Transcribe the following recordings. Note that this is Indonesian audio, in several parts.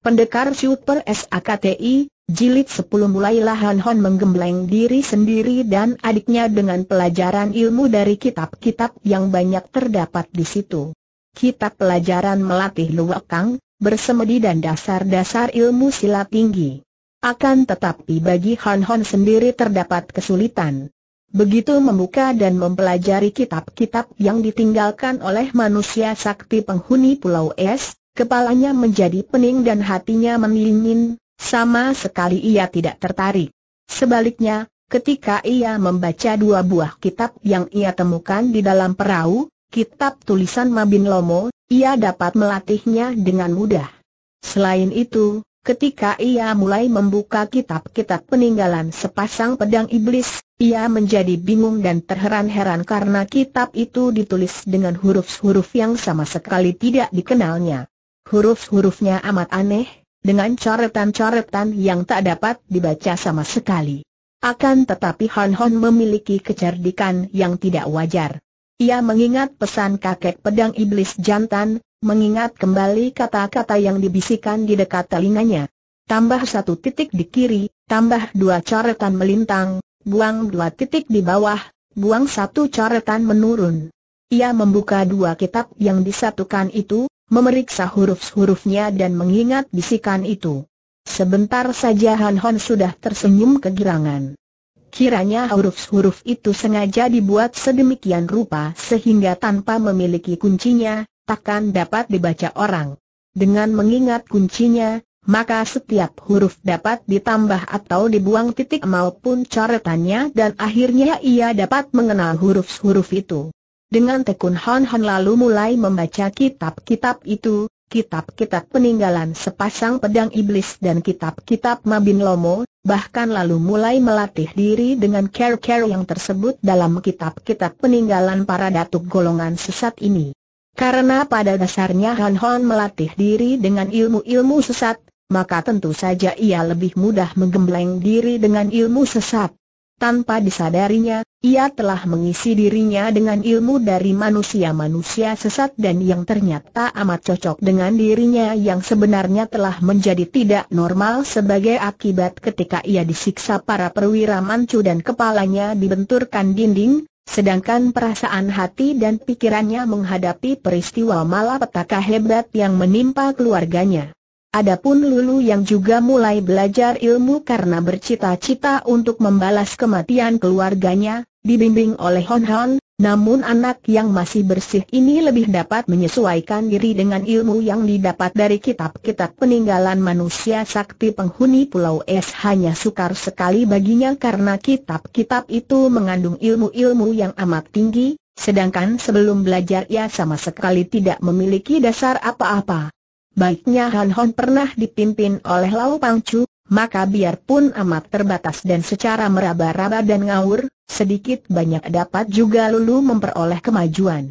Pendekar Super SAKTI, Jilid 10 mulailah Han Hon menggembleng diri sendiri dan adiknya dengan pelajaran ilmu dari kitab-kitab yang banyak terdapat di situ. Kitab pelajaran melatih Luwak kang, bersemedi dan dasar-dasar ilmu silat tinggi. Akan tetapi bagi Han Hon sendiri terdapat kesulitan. Begitu membuka dan mempelajari kitab-kitab yang ditinggalkan oleh manusia sakti penghuni Pulau Es, Kepalanya menjadi pening dan hatinya mendingin, sama sekali ia tidak tertarik. Sebaliknya, ketika ia membaca dua buah kitab yang ia temukan di dalam perahu, kitab tulisan Mabin Lomo, ia dapat melatihnya dengan mudah. Selain itu, ketika ia mulai membuka kitab-kitab peninggalan sepasang pedang iblis, ia menjadi bingung dan terheran-heran karena kitab itu ditulis dengan huruf-huruf yang sama sekali tidak dikenalnya. Huruf-hurufnya amat aneh, dengan coretan-coretan yang tak dapat dibaca sama sekali. Akan tetapi Hon Hon memiliki kecerdikan yang tidak wajar. Ia mengingat pesan kakek pedang iblis jantan, mengingat kembali kata-kata yang dibisikkan di dekat telinganya. Tambah satu titik di kiri, tambah dua coretan melintang, buang dua titik di bawah, buang satu coretan menurun. Ia membuka dua kitab yang disatukan itu, memeriksa huruf-hurufnya dan mengingat bisikan itu. Sebentar saja Han Hon sudah tersenyum kegirangan. Kiranya huruf-huruf itu sengaja dibuat sedemikian rupa sehingga tanpa memiliki kuncinya, takkan dapat dibaca orang. Dengan mengingat kuncinya, maka setiap huruf dapat ditambah atau dibuang titik maupun coretannya dan akhirnya ia dapat mengenal huruf-huruf itu. Dengan tekun Han Han lalu mulai membaca kitab-kitab itu, kitab-kitab peninggalan sepasang pedang iblis dan kitab-kitab Mabin Lomo, bahkan lalu mulai melatih diri dengan care-care yang tersebut dalam kitab-kitab peninggalan para datuk golongan sesat ini. Karena pada dasarnya Han Han melatih diri dengan ilmu-ilmu sesat, maka tentu saja ia lebih mudah menggembleng diri dengan ilmu sesat. Tanpa disadarinya, ia telah mengisi dirinya dengan ilmu dari manusia-manusia sesat dan yang ternyata amat cocok dengan dirinya yang sebenarnya telah menjadi tidak normal sebagai akibat ketika ia disiksa para perwira mancu dan kepalanya dibenturkan dinding, sedangkan perasaan hati dan pikirannya menghadapi peristiwa malapetaka hebat yang menimpa keluarganya. Adapun Lulu yang juga mulai belajar ilmu karena bercita-cita untuk membalas kematian keluarganya, dibimbing oleh Hon Hon, namun anak yang masih bersih ini lebih dapat menyesuaikan diri dengan ilmu yang didapat dari kitab-kitab peninggalan manusia sakti penghuni Pulau Es hanya sukar sekali baginya karena kitab-kitab itu mengandung ilmu-ilmu yang amat tinggi, sedangkan sebelum belajar ia sama sekali tidak memiliki dasar apa-apa baiknya Han Hon pernah dipimpin oleh Lau Pang Chu, maka biarpun amat terbatas dan secara meraba-raba dan ngawur, sedikit banyak dapat juga Lulu memperoleh kemajuan.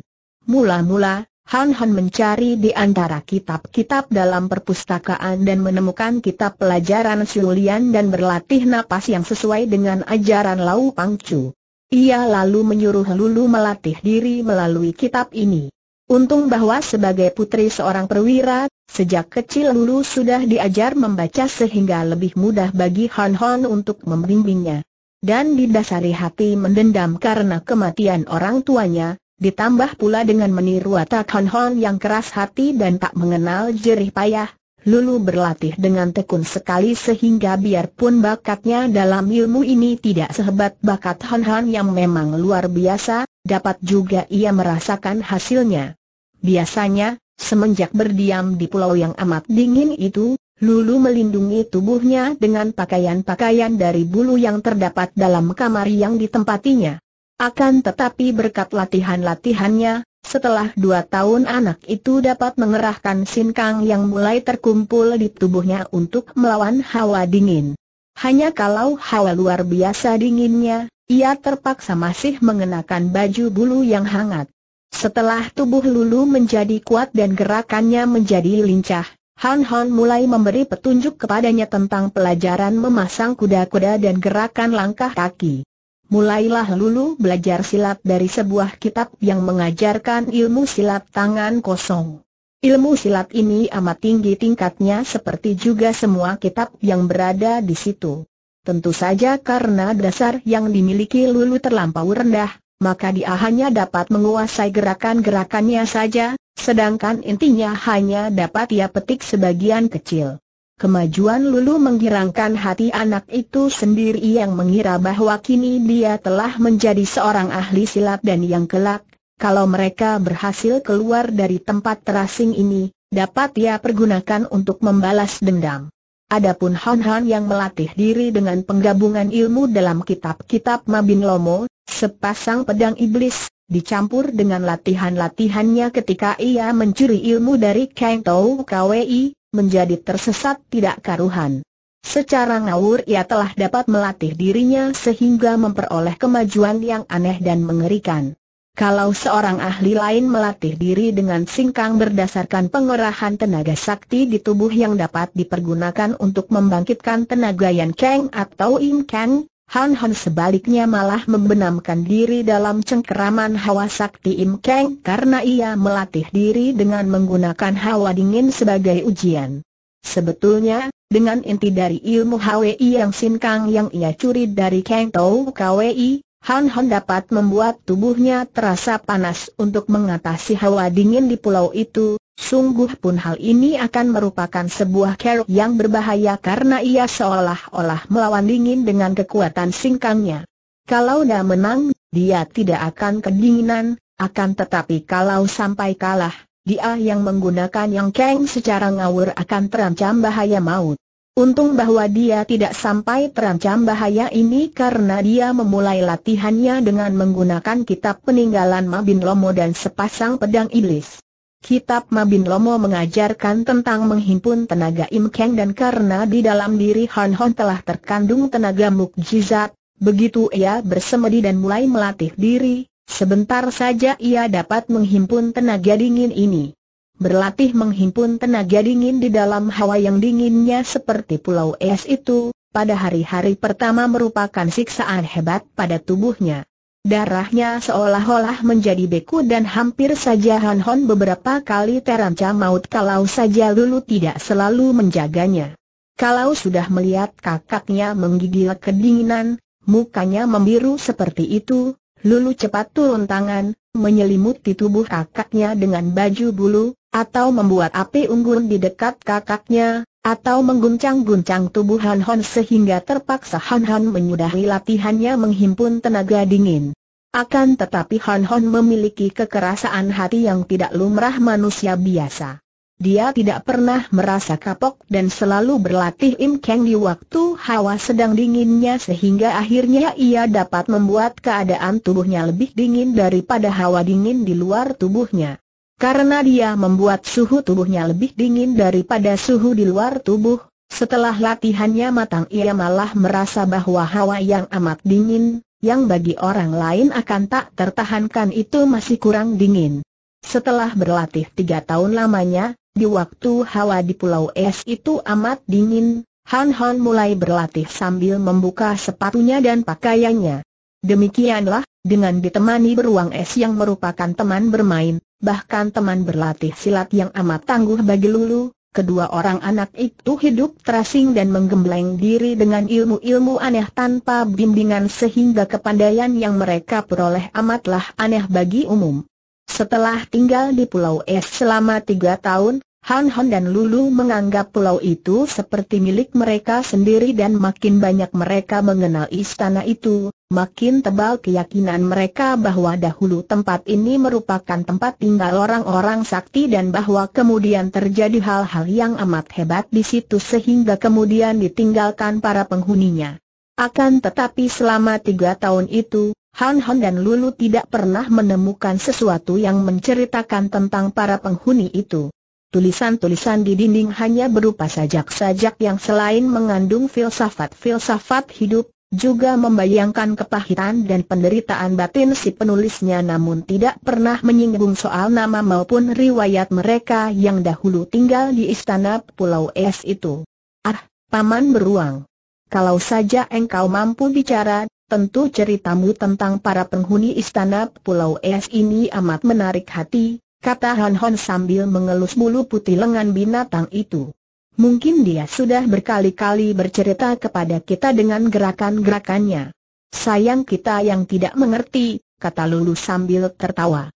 Mula-mula, Han Hon mencari di antara kitab-kitab dalam perpustakaan dan menemukan kitab pelajaran Siulian dan berlatih napas yang sesuai dengan ajaran Lau Pang Chu. Ia lalu menyuruh Lulu melatih diri melalui kitab ini. Untung bahwa sebagai putri seorang perwira, sejak kecil Lulu sudah diajar membaca sehingga lebih mudah bagi Han Hon untuk membimbingnya. Dan didasari hati mendendam karena kematian orang tuanya, ditambah pula dengan meniru atak Han Hon yang keras hati dan tak mengenal jerih payah, Lulu berlatih dengan tekun sekali sehingga biarpun bakatnya dalam ilmu ini tidak sehebat bakat Han Han yang memang luar biasa, dapat juga ia merasakan hasilnya. Biasanya, semenjak berdiam di pulau yang amat dingin itu, Lulu melindungi tubuhnya dengan pakaian-pakaian dari bulu yang terdapat dalam kamar yang ditempatinya. Akan tetapi berkat latihan-latihannya, setelah dua tahun anak itu dapat mengerahkan sinkang yang mulai terkumpul di tubuhnya untuk melawan hawa dingin. Hanya kalau hawa luar biasa dinginnya, ia terpaksa masih mengenakan baju bulu yang hangat. Setelah tubuh Lulu menjadi kuat dan gerakannya menjadi lincah, Han Han mulai memberi petunjuk kepadanya tentang pelajaran memasang kuda-kuda dan gerakan langkah kaki. Mulailah Lulu belajar silat dari sebuah kitab yang mengajarkan ilmu silat tangan kosong. Ilmu silat ini amat tinggi tingkatnya seperti juga semua kitab yang berada di situ. Tentu saja karena dasar yang dimiliki Lulu terlampau rendah, maka dia hanya dapat menguasai gerakan-gerakannya saja, sedangkan intinya hanya dapat ia petik sebagian kecil. Kemajuan Lulu menggirangkan hati anak itu sendiri yang mengira bahwa kini dia telah menjadi seorang ahli silat dan yang kelak, kalau mereka berhasil keluar dari tempat terasing ini, dapat ia pergunakan untuk membalas dendam. Adapun Han Han yang melatih diri dengan penggabungan ilmu dalam kitab-kitab Mabin Lomo, sepasang pedang iblis, dicampur dengan latihan-latihannya ketika ia mencuri ilmu dari Kang Tou Kwi, menjadi tersesat tidak karuhan. Secara ngawur ia telah dapat melatih dirinya sehingga memperoleh kemajuan yang aneh dan mengerikan. Kalau seorang ahli lain melatih diri dengan singkang berdasarkan pengerahan tenaga sakti di tubuh yang dapat dipergunakan untuk membangkitkan tenaga Yan Kang atau Im Kang, Han Han sebaliknya malah membenamkan diri dalam cengkeraman hawa sakti Im Kang karena ia melatih diri dengan menggunakan hawa dingin sebagai ujian. Sebetulnya, dengan inti dari ilmu HWI yang sinkang yang ia curi dari Kang Tou KWI, Han Han dapat membuat tubuhnya terasa panas untuk mengatasi hawa dingin di pulau itu, sungguh pun hal ini akan merupakan sebuah keruk yang berbahaya karena ia seolah-olah melawan dingin dengan kekuatan singkangnya. Kalau dia menang, dia tidak akan kedinginan, akan tetapi kalau sampai kalah, dia yang menggunakan yang keng secara ngawur akan terancam bahaya maut. Untung bahwa dia tidak sampai terancam bahaya ini karena dia memulai latihannya dengan menggunakan kitab peninggalan Mabin Lomo dan sepasang pedang iblis. Kitab Mabin Lomo mengajarkan tentang menghimpun tenaga Im Kang dan karena di dalam diri Han Hon telah terkandung tenaga mukjizat, begitu ia bersemedi dan mulai melatih diri, sebentar saja ia dapat menghimpun tenaga dingin ini berlatih menghimpun tenaga dingin di dalam hawa yang dinginnya seperti pulau es itu, pada hari-hari pertama merupakan siksaan hebat pada tubuhnya. Darahnya seolah-olah menjadi beku dan hampir saja Han Hon beberapa kali terancam maut kalau saja Lulu tidak selalu menjaganya. Kalau sudah melihat kakaknya menggigil kedinginan, mukanya membiru seperti itu, Lulu cepat turun tangan, menyelimuti tubuh kakaknya dengan baju bulu, atau membuat api unggun di dekat kakaknya, atau mengguncang-guncang tubuh Han Hon sehingga terpaksa Han Hon menyudahi latihannya menghimpun tenaga dingin. Akan tetapi Han Hon memiliki kekerasan hati yang tidak lumrah manusia biasa. Dia tidak pernah merasa kapok dan selalu berlatih Im Kang di waktu hawa sedang dinginnya sehingga akhirnya ia dapat membuat keadaan tubuhnya lebih dingin daripada hawa dingin di luar tubuhnya. Karena dia membuat suhu tubuhnya lebih dingin daripada suhu di luar tubuh, setelah latihannya matang ia malah merasa bahwa hawa yang amat dingin, yang bagi orang lain akan tak tertahankan itu masih kurang dingin. Setelah berlatih tiga tahun lamanya, di waktu hawa di Pulau Es itu amat dingin, Han Han mulai berlatih sambil membuka sepatunya dan pakaiannya. Demikianlah, dengan ditemani beruang es yang merupakan teman bermain, bahkan teman berlatih silat yang amat tangguh bagi Lulu, kedua orang anak itu hidup terasing dan menggembleng diri dengan ilmu-ilmu aneh tanpa bimbingan sehingga kepandaian yang mereka peroleh amatlah aneh bagi umum. Setelah tinggal di Pulau Es selama tiga tahun, Han Han dan Lulu menganggap pulau itu seperti milik mereka sendiri dan makin banyak mereka mengenal istana itu, makin tebal keyakinan mereka bahwa dahulu tempat ini merupakan tempat tinggal orang-orang sakti dan bahwa kemudian terjadi hal-hal yang amat hebat di situ sehingga kemudian ditinggalkan para penghuninya. Akan tetapi selama tiga tahun itu, Han Han dan Lulu tidak pernah menemukan sesuatu yang menceritakan tentang para penghuni itu. Tulisan-tulisan di dinding hanya berupa sajak-sajak yang selain mengandung filsafat-filsafat hidup, juga membayangkan kepahitan dan penderitaan batin si penulisnya namun tidak pernah menyinggung soal nama maupun riwayat mereka yang dahulu tinggal di istana Pulau Es itu. Ah, Paman beruang. Kalau saja engkau mampu bicara, tentu ceritamu tentang para penghuni istana Pulau Es ini amat menarik hati, kata Han Hon sambil mengelus bulu putih lengan binatang itu. Mungkin dia sudah berkali-kali bercerita kepada kita dengan gerakan-gerakannya. Sayang kita yang tidak mengerti, kata Lulu sambil tertawa.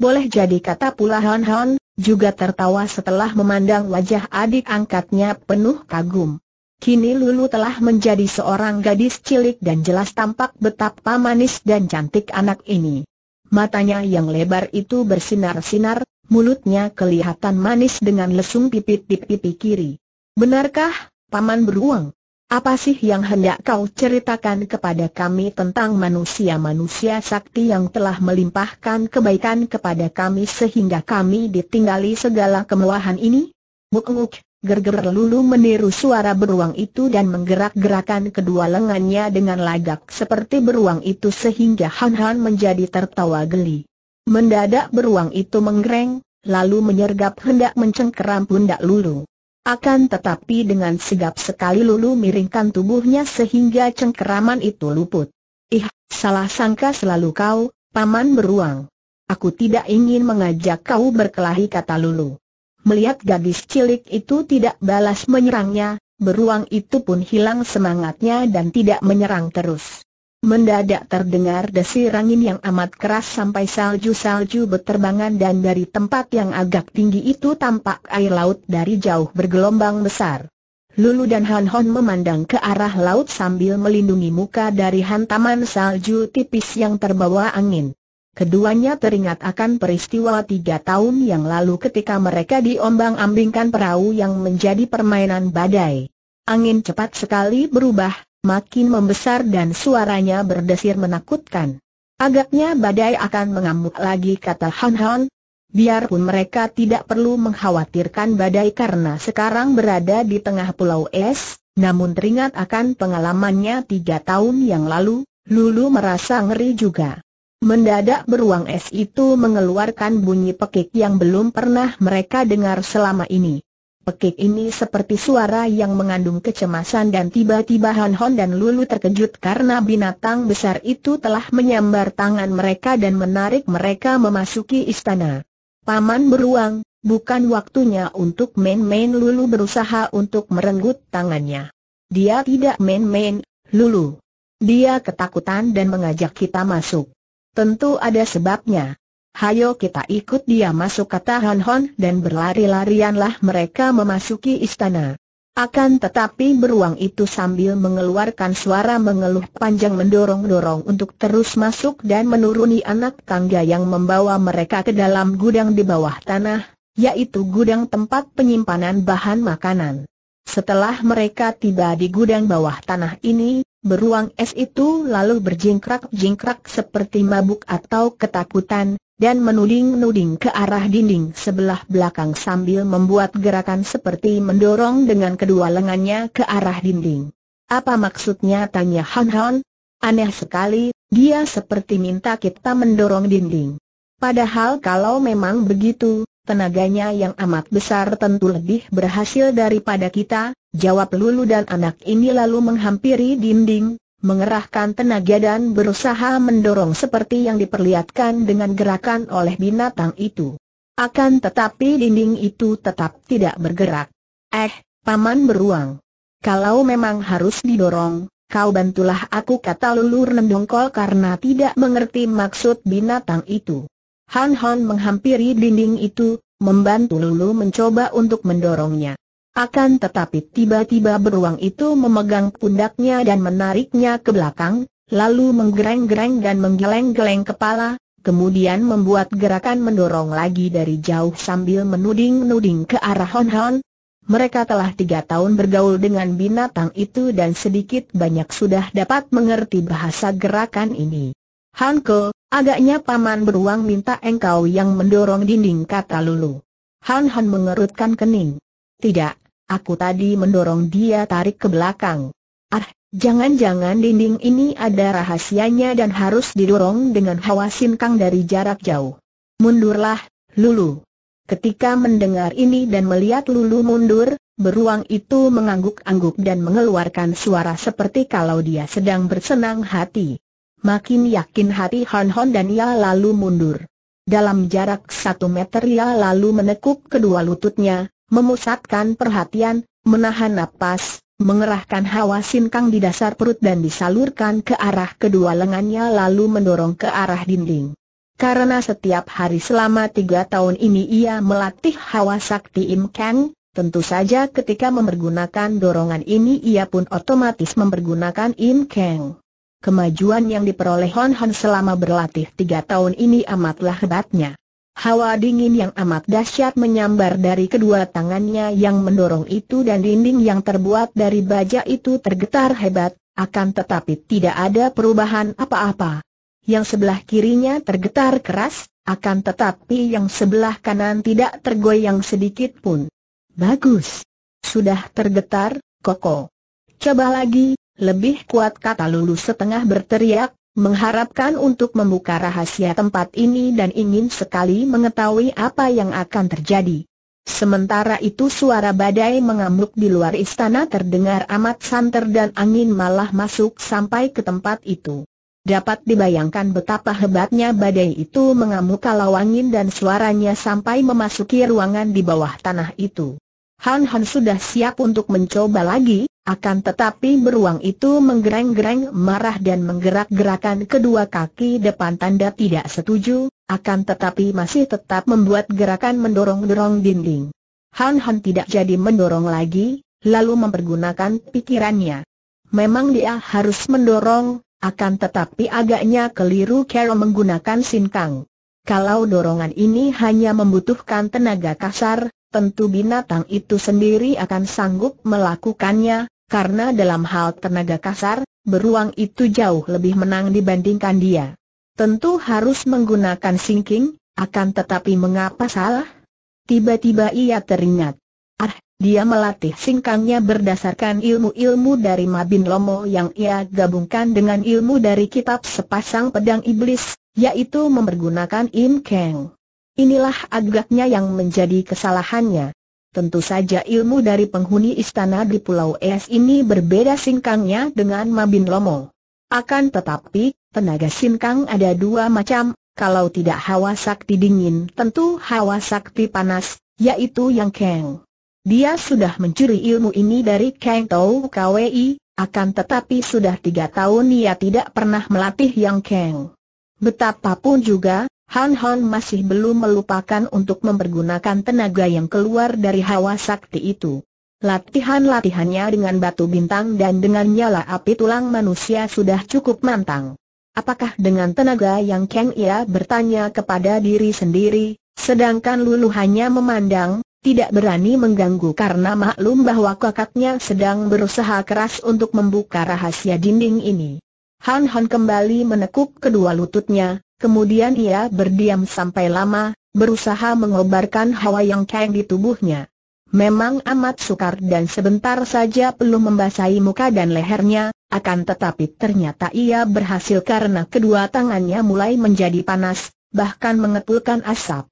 Boleh jadi kata pula Han Hon, juga tertawa setelah memandang wajah adik angkatnya penuh kagum. Kini Lulu telah menjadi seorang gadis cilik dan jelas tampak betapa manis dan cantik anak ini. Matanya yang lebar itu bersinar-sinar, mulutnya kelihatan manis dengan lesung pipit di pipi kiri. Benarkah, Paman Beruang? Apa sih yang hendak kau ceritakan kepada kami tentang manusia-manusia sakti yang telah melimpahkan kebaikan kepada kami sehingga kami ditinggali segala kemewahan ini? Muk-muk, Gerger Lulu meniru suara beruang itu dan menggerak-gerakan kedua lengannya dengan lagak seperti beruang itu sehingga Han Han menjadi tertawa geli. Mendadak beruang itu menggereng, lalu menyergap hendak mencengkeram pundak Lulu. Akan tetapi dengan sigap sekali Lulu miringkan tubuhnya sehingga cengkeraman itu luput. Ih, salah sangka selalu kau, paman beruang. Aku tidak ingin mengajak kau berkelahi kata Lulu. Melihat gadis cilik itu tidak balas menyerangnya, beruang itu pun hilang semangatnya dan tidak menyerang terus. Mendadak terdengar desir angin yang amat keras sampai salju-salju berterbangan dan dari tempat yang agak tinggi itu tampak air laut dari jauh bergelombang besar. Lulu dan Han Hon memandang ke arah laut sambil melindungi muka dari hantaman salju tipis yang terbawa angin. Keduanya teringat akan peristiwa tiga tahun yang lalu ketika mereka diombang-ambingkan perahu yang menjadi permainan badai. Angin cepat sekali berubah, makin membesar dan suaranya berdesir menakutkan. Agaknya badai akan mengamuk lagi kata Han Han. Biarpun mereka tidak perlu mengkhawatirkan badai karena sekarang berada di tengah pulau es, namun teringat akan pengalamannya tiga tahun yang lalu, Lulu merasa ngeri juga. Mendadak beruang es itu mengeluarkan bunyi pekik yang belum pernah mereka dengar selama ini. Pekik ini seperti suara yang mengandung kecemasan dan tiba-tiba Han Hon dan Lulu terkejut karena binatang besar itu telah menyambar tangan mereka dan menarik mereka memasuki istana. Paman beruang, bukan waktunya untuk main-main Lulu berusaha untuk merenggut tangannya. Dia tidak main-main, Lulu. Dia ketakutan dan mengajak kita masuk. Tentu ada sebabnya. Hayo kita ikut dia masuk kata Hon Hon dan berlari-larianlah mereka memasuki istana. Akan tetapi beruang itu sambil mengeluarkan suara mengeluh panjang mendorong-dorong untuk terus masuk dan menuruni anak tangga yang membawa mereka ke dalam gudang di bawah tanah, yaitu gudang tempat penyimpanan bahan makanan. Setelah mereka tiba di gudang bawah tanah ini, Beruang es itu lalu berjingkrak-jingkrak seperti mabuk atau ketakutan, dan menuding-nuding ke arah dinding sebelah belakang sambil membuat gerakan seperti mendorong dengan kedua lengannya ke arah dinding. Apa maksudnya tanya Han Han? Aneh sekali, dia seperti minta kita mendorong dinding. Padahal kalau memang begitu, tenaganya yang amat besar tentu lebih berhasil daripada kita, Jawab Lulu dan anak ini lalu menghampiri dinding, mengerahkan tenaga dan berusaha mendorong seperti yang diperlihatkan dengan gerakan oleh binatang itu. Akan tetapi dinding itu tetap tidak bergerak. Eh, paman beruang. Kalau memang harus didorong, kau bantulah aku kata Lulu rendongkol karena tidak mengerti maksud binatang itu. Han Han menghampiri dinding itu, membantu Lulu mencoba untuk mendorongnya. Akan tetapi tiba-tiba beruang itu memegang pundaknya dan menariknya ke belakang, lalu menggereng-gereng dan menggeleng-geleng kepala, kemudian membuat gerakan mendorong lagi dari jauh sambil menuding-nuding ke arah Hon Hon. Mereka telah tiga tahun bergaul dengan binatang itu dan sedikit banyak sudah dapat mengerti bahasa gerakan ini. Hanko, agaknya paman beruang minta engkau yang mendorong dinding kata Lulu. Han Han mengerutkan kening. Tidak, Aku tadi mendorong dia tarik ke belakang. Ah, jangan-jangan dinding ini ada rahasianya dan harus didorong dengan hawa sinkang dari jarak jauh. Mundurlah, Lulu. Ketika mendengar ini dan melihat Lulu mundur, beruang itu mengangguk-angguk dan mengeluarkan suara seperti kalau dia sedang bersenang hati. Makin yakin hati Hon Hon dan ia lalu mundur. Dalam jarak satu meter ia lalu menekuk kedua lututnya, memusatkan perhatian, menahan napas, mengerahkan hawa sinkang di dasar perut dan disalurkan ke arah kedua lengannya lalu mendorong ke arah dinding. Karena setiap hari selama tiga tahun ini ia melatih hawa sakti Im Kang, tentu saja ketika mempergunakan dorongan ini ia pun otomatis mempergunakan Im Kang. Kemajuan yang diperoleh Hon Hon selama berlatih tiga tahun ini amatlah hebatnya. Hawa dingin yang amat dahsyat menyambar dari kedua tangannya yang mendorong itu dan dinding yang terbuat dari baja itu tergetar hebat, akan tetapi tidak ada perubahan apa-apa. Yang sebelah kirinya tergetar keras, akan tetapi yang sebelah kanan tidak tergoyang sedikit pun. Bagus. Sudah tergetar, Koko. Coba lagi, lebih kuat kata Lulu setengah berteriak, mengharapkan untuk membuka rahasia tempat ini dan ingin sekali mengetahui apa yang akan terjadi. Sementara itu suara badai mengamuk di luar istana terdengar amat santer dan angin malah masuk sampai ke tempat itu. Dapat dibayangkan betapa hebatnya badai itu mengamuk kalau angin dan suaranya sampai memasuki ruangan di bawah tanah itu. Han Han sudah siap untuk mencoba lagi, akan tetapi beruang itu menggereng-gereng marah dan menggerak-gerakan kedua kaki depan tanda tidak setuju, akan tetapi masih tetap membuat gerakan mendorong-dorong dinding. Han Han tidak jadi mendorong lagi, lalu mempergunakan pikirannya. Memang dia harus mendorong, akan tetapi agaknya keliru Carol menggunakan sinkang. Kalau dorongan ini hanya membutuhkan tenaga kasar, tentu binatang itu sendiri akan sanggup melakukannya, karena dalam hal tenaga kasar, beruang itu jauh lebih menang dibandingkan dia. Tentu harus menggunakan sinking, akan tetapi mengapa salah? Tiba-tiba ia teringat. Ah, dia melatih singkangnya berdasarkan ilmu-ilmu dari Mabin Lomo yang ia gabungkan dengan ilmu dari kitab sepasang pedang iblis, yaitu mempergunakan Im Keng. Inilah agaknya yang menjadi kesalahannya. Tentu saja ilmu dari penghuni istana di Pulau Es ini berbeda singkangnya dengan Mabin Lomo. Akan tetapi, tenaga singkang ada dua macam, kalau tidak hawa sakti dingin tentu hawa sakti panas, yaitu yang Kang. Dia sudah mencuri ilmu ini dari Kang Tau Kwi, akan tetapi sudah tiga tahun ia tidak pernah melatih yang Kang. Betapapun juga, Han Han masih belum melupakan untuk mempergunakan tenaga yang keluar dari hawa sakti itu. Latihan-latihannya dengan batu bintang dan dengan nyala api tulang manusia sudah cukup mantang. Apakah dengan tenaga yang keng ia bertanya kepada diri sendiri, sedangkan Lulu hanya memandang, tidak berani mengganggu karena maklum bahwa kakaknya sedang berusaha keras untuk membuka rahasia dinding ini. Han Han kembali menekuk kedua lututnya, Kemudian ia berdiam sampai lama, berusaha mengobarkan hawa yang keng di tubuhnya. Memang amat sukar dan sebentar saja perlu membasahi muka dan lehernya, akan tetapi ternyata ia berhasil karena kedua tangannya mulai menjadi panas, bahkan mengepulkan asap.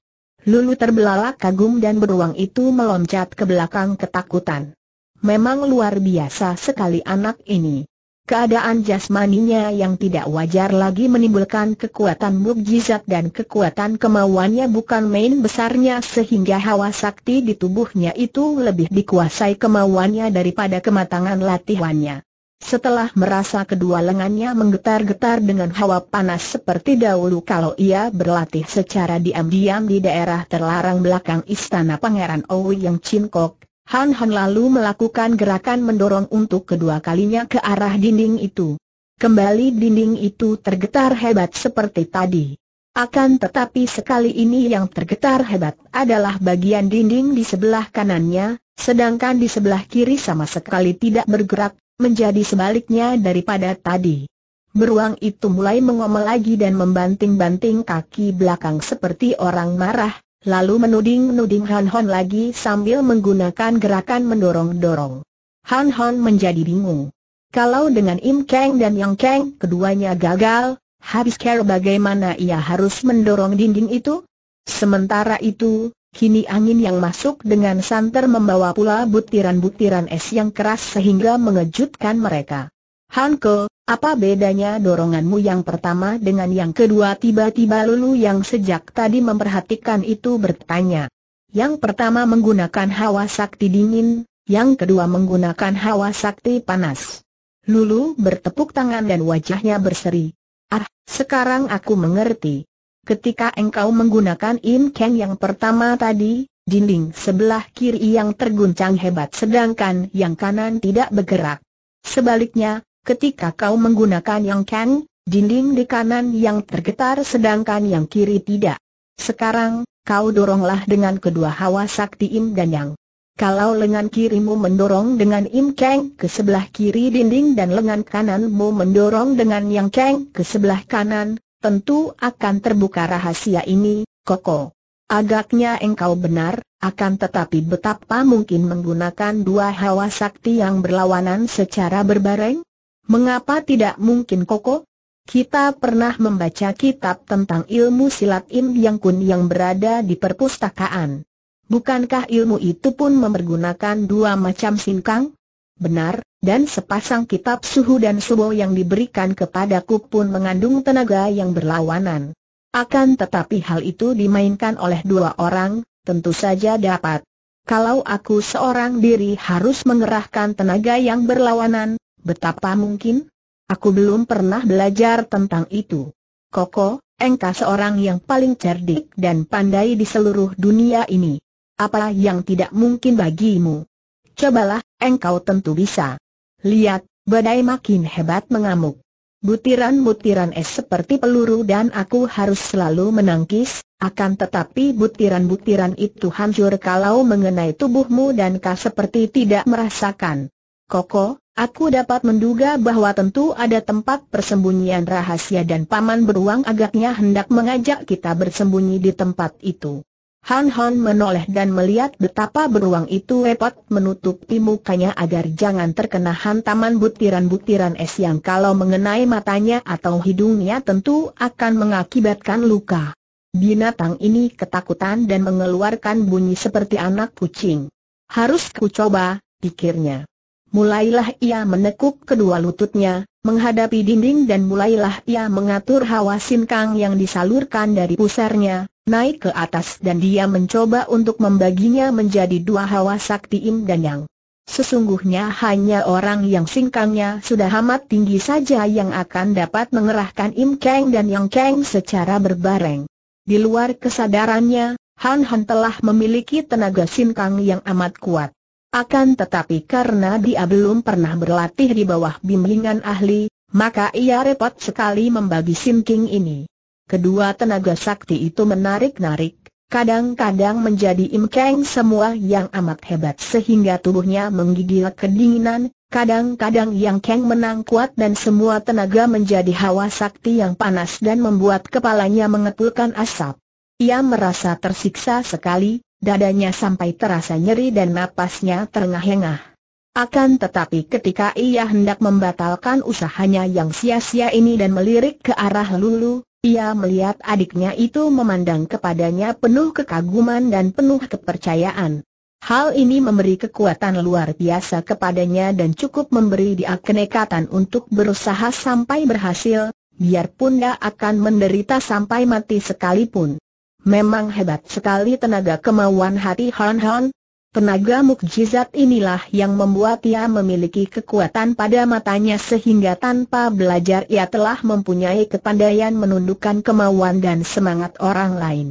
Lulu terbelalak kagum dan beruang itu meloncat ke belakang ketakutan. Memang luar biasa sekali anak ini. Keadaan jasmaninya yang tidak wajar lagi menimbulkan kekuatan mukjizat dan kekuatan kemauannya bukan main besarnya sehingga hawa sakti di tubuhnya itu lebih dikuasai kemauannya daripada kematangan latihannya. Setelah merasa kedua lengannya menggetar-getar dengan hawa panas seperti dahulu kalau ia berlatih secara diam-diam di daerah terlarang belakang istana Pangeran Owi yang Cinkok, Han Han lalu melakukan gerakan mendorong untuk kedua kalinya ke arah dinding itu. Kembali dinding itu tergetar hebat seperti tadi. Akan tetapi sekali ini yang tergetar hebat adalah bagian dinding di sebelah kanannya, sedangkan di sebelah kiri sama sekali tidak bergerak, menjadi sebaliknya daripada tadi. Beruang itu mulai mengomel lagi dan membanting-banting kaki belakang seperti orang marah, lalu menuding-nuding Han Hon lagi sambil menggunakan gerakan mendorong-dorong. Han Hon menjadi bingung. Kalau dengan Im Kang dan Yang Kang keduanya gagal, habis care bagaimana ia harus mendorong dinding itu? Sementara itu, kini angin yang masuk dengan santer membawa pula butiran-butiran es yang keras sehingga mengejutkan mereka. Hanko, apa bedanya doronganmu yang pertama dengan yang kedua tiba-tiba Lulu yang sejak tadi memperhatikan itu bertanya. Yang pertama menggunakan hawa sakti dingin, yang kedua menggunakan hawa sakti panas. Lulu bertepuk tangan dan wajahnya berseri. Ah, sekarang aku mengerti. Ketika engkau menggunakan Im Kang yang pertama tadi, dinding sebelah kiri yang terguncang hebat sedangkan yang kanan tidak bergerak. Sebaliknya, Ketika kau menggunakan yang kan, dinding di kanan yang tergetar sedangkan yang kiri tidak. Sekarang, kau doronglah dengan kedua hawa sakti im dan yang. Kalau lengan kirimu mendorong dengan im keng ke sebelah kiri dinding dan lengan kananmu mendorong dengan yang keng ke sebelah kanan, tentu akan terbuka rahasia ini, Koko. Agaknya engkau benar, akan tetapi betapa mungkin menggunakan dua hawa sakti yang berlawanan secara berbareng? Mengapa tidak mungkin Koko? Kita pernah membaca kitab tentang ilmu silat Im Yang Kun yang berada di perpustakaan. Bukankah ilmu itu pun mempergunakan dua macam sinkang? Benar, dan sepasang kitab suhu dan subo yang diberikan kepadaku pun mengandung tenaga yang berlawanan. Akan tetapi hal itu dimainkan oleh dua orang, tentu saja dapat. Kalau aku seorang diri harus mengerahkan tenaga yang berlawanan, Betapa mungkin? Aku belum pernah belajar tentang itu. Koko, engkau seorang yang paling cerdik dan pandai di seluruh dunia ini. Apa yang tidak mungkin bagimu? Cobalah, engkau tentu bisa. Lihat, badai makin hebat mengamuk. Butiran-butiran es seperti peluru dan aku harus selalu menangkis, akan tetapi butiran-butiran itu hancur kalau mengenai tubuhmu dan kau seperti tidak merasakan. Koko, aku dapat menduga bahwa tentu ada tempat persembunyian rahasia dan paman beruang agaknya hendak mengajak kita bersembunyi di tempat itu. Han Han menoleh dan melihat betapa beruang itu repot menutupi mukanya agar jangan terkena hantaman butiran-butiran es yang kalau mengenai matanya atau hidungnya tentu akan mengakibatkan luka. Binatang ini ketakutan dan mengeluarkan bunyi seperti anak kucing. Harus ku coba, pikirnya. Mulailah ia menekuk kedua lututnya, menghadapi dinding dan mulailah ia mengatur hawa sinkang yang disalurkan dari pusarnya, naik ke atas dan dia mencoba untuk membaginya menjadi dua hawa sakti im dan yang. Sesungguhnya hanya orang yang singkangnya sudah amat tinggi saja yang akan dapat mengerahkan Im Kang dan Yang Kang secara berbareng. Di luar kesadarannya, Han Han telah memiliki tenaga singkang yang amat kuat. Akan tetapi karena dia belum pernah berlatih di bawah bimbingan ahli, maka ia repot sekali membagi sinking ini. Kedua tenaga sakti itu menarik-narik, kadang-kadang menjadi imkeng semua yang amat hebat sehingga tubuhnya menggigil kedinginan, kadang-kadang yang keng menang kuat dan semua tenaga menjadi hawa sakti yang panas dan membuat kepalanya mengepulkan asap. Ia merasa tersiksa sekali, dadanya sampai terasa nyeri dan napasnya terengah-engah. Akan tetapi ketika ia hendak membatalkan usahanya yang sia-sia ini dan melirik ke arah Lulu, ia melihat adiknya itu memandang kepadanya penuh kekaguman dan penuh kepercayaan. Hal ini memberi kekuatan luar biasa kepadanya dan cukup memberi dia kenekatan untuk berusaha sampai berhasil, biarpun dia akan menderita sampai mati sekalipun. Memang hebat sekali tenaga kemauan hati Han Han. Tenaga mukjizat inilah yang membuat ia memiliki kekuatan pada matanya sehingga tanpa belajar ia telah mempunyai kepandaian menundukkan kemauan dan semangat orang lain.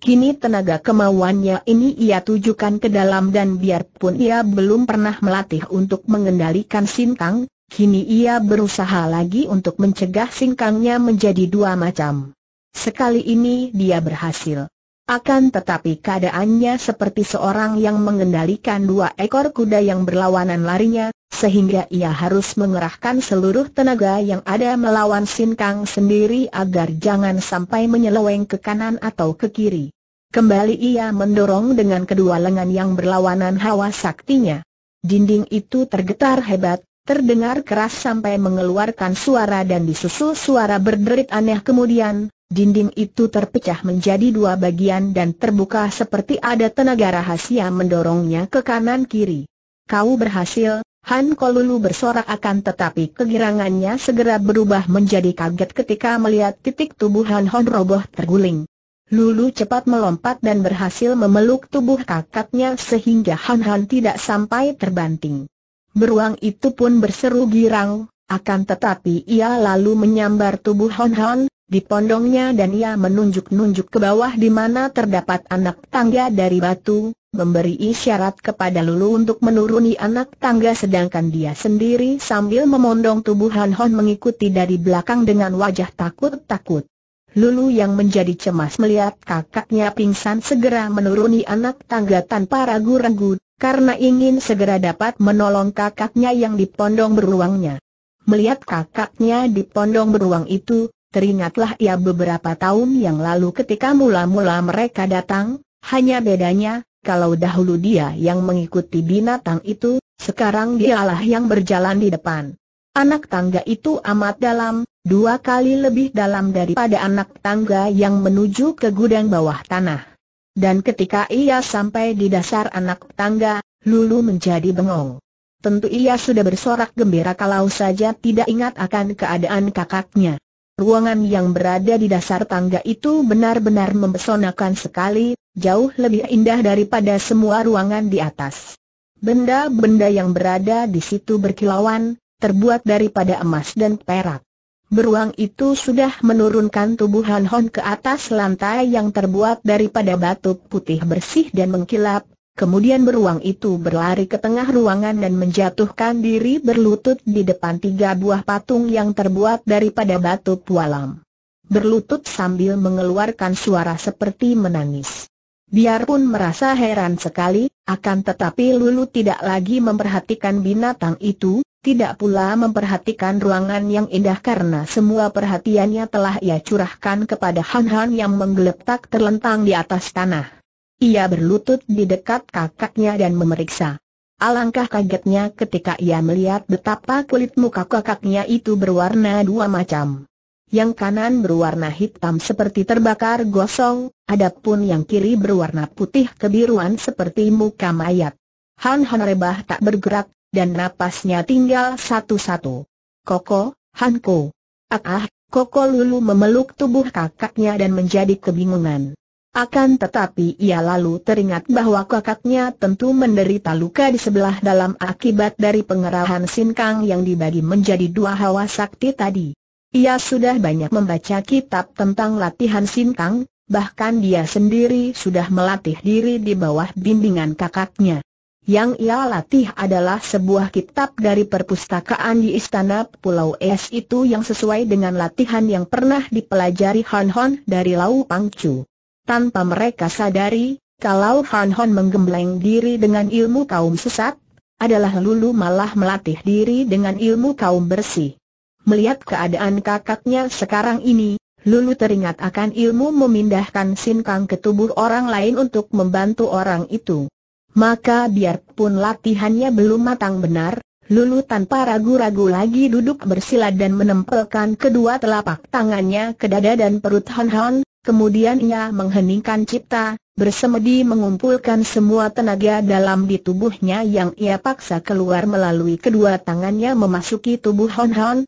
Kini tenaga kemauannya ini ia tujukan ke dalam dan biarpun ia belum pernah melatih untuk mengendalikan singkang, kini ia berusaha lagi untuk mencegah singkangnya menjadi dua macam. Sekali ini dia berhasil. Akan tetapi keadaannya seperti seorang yang mengendalikan dua ekor kuda yang berlawanan larinya, sehingga ia harus mengerahkan seluruh tenaga yang ada melawan Sin Kang sendiri agar jangan sampai menyeleweng ke kanan atau ke kiri. Kembali ia mendorong dengan kedua lengan yang berlawanan hawa saktinya. Dinding itu tergetar hebat, terdengar keras sampai mengeluarkan suara dan disusul suara berderit aneh kemudian, Dinding itu terpecah menjadi dua bagian dan terbuka seperti ada tenaga rahasia mendorongnya ke kanan-kiri. Kau berhasil, Han Kolulu bersorak akan tetapi kegirangannya segera berubah menjadi kaget ketika melihat titik tubuh Han Hon roboh terguling. Lulu cepat melompat dan berhasil memeluk tubuh kakaknya sehingga Han Han tidak sampai terbanting. Beruang itu pun berseru girang, akan tetapi ia lalu menyambar tubuh Han Han, di pondongnya dan ia menunjuk-nunjuk ke bawah di mana terdapat anak tangga dari batu, memberi isyarat kepada Lulu untuk menuruni anak tangga sedangkan dia sendiri sambil memondong tubuh Han Hon mengikuti dari belakang dengan wajah takut-takut. Lulu yang menjadi cemas melihat kakaknya pingsan segera menuruni anak tangga tanpa ragu-ragu, karena ingin segera dapat menolong kakaknya yang dipondong beruangnya. Melihat kakaknya dipondong beruang itu, Teringatlah ia beberapa tahun yang lalu ketika mula-mula mereka datang, hanya bedanya, kalau dahulu dia yang mengikuti binatang itu, sekarang dialah yang berjalan di depan. Anak tangga itu amat dalam, dua kali lebih dalam daripada anak tangga yang menuju ke gudang bawah tanah. Dan ketika ia sampai di dasar anak tangga, Lulu menjadi bengong. Tentu ia sudah bersorak gembira kalau saja tidak ingat akan keadaan kakaknya. Ruangan yang berada di dasar tangga itu benar-benar mempesonakan sekali, jauh lebih indah daripada semua ruangan di atas. Benda-benda yang berada di situ berkilauan, terbuat daripada emas dan perak. Beruang itu sudah menurunkan tubuh Han Hon ke atas lantai yang terbuat daripada batu putih bersih dan mengkilap, Kemudian beruang itu berlari ke tengah ruangan dan menjatuhkan diri berlutut di depan tiga buah patung yang terbuat daripada batu pualam. Berlutut sambil mengeluarkan suara seperti menangis. Biarpun merasa heran sekali, akan tetapi Lulu tidak lagi memperhatikan binatang itu, tidak pula memperhatikan ruangan yang indah karena semua perhatiannya telah ia curahkan kepada Han Han yang menggeletak terlentang di atas tanah. Ia berlutut di dekat kakaknya dan memeriksa. Alangkah kagetnya ketika ia melihat betapa kulit muka kakaknya itu berwarna dua macam. Yang kanan berwarna hitam seperti terbakar gosong, adapun yang kiri berwarna putih kebiruan seperti muka mayat. Han Han rebah tak bergerak, dan napasnya tinggal satu-satu. Koko, Hanko. Ah ah, Koko Lulu memeluk tubuh kakaknya dan menjadi kebingungan. Akan tetapi ia lalu teringat bahwa kakaknya tentu menderita luka di sebelah dalam akibat dari pengerahan sinkang yang dibagi menjadi dua hawa sakti tadi. Ia sudah banyak membaca kitab tentang latihan sinkang, bahkan dia sendiri sudah melatih diri di bawah bimbingan kakaknya. Yang ia latih adalah sebuah kitab dari perpustakaan di Istana Pulau Es itu yang sesuai dengan latihan yang pernah dipelajari Han Hon dari Lau Pangcu. Tanpa mereka sadari, kalau Han Hon menggembleng diri dengan ilmu kaum sesat, adalah Lulu malah melatih diri dengan ilmu kaum bersih. Melihat keadaan kakaknya sekarang ini, Lulu teringat akan ilmu memindahkan Kang ke tubuh orang lain untuk membantu orang itu. Maka biarpun latihannya belum matang benar, Lulu tanpa ragu-ragu lagi duduk bersila dan menempelkan kedua telapak tangannya ke dada dan perut Han Han, Kemudian ia mengheningkan cipta, bersemedi mengumpulkan semua tenaga dalam di tubuhnya yang ia paksa keluar melalui kedua tangannya memasuki tubuh Hon Hon.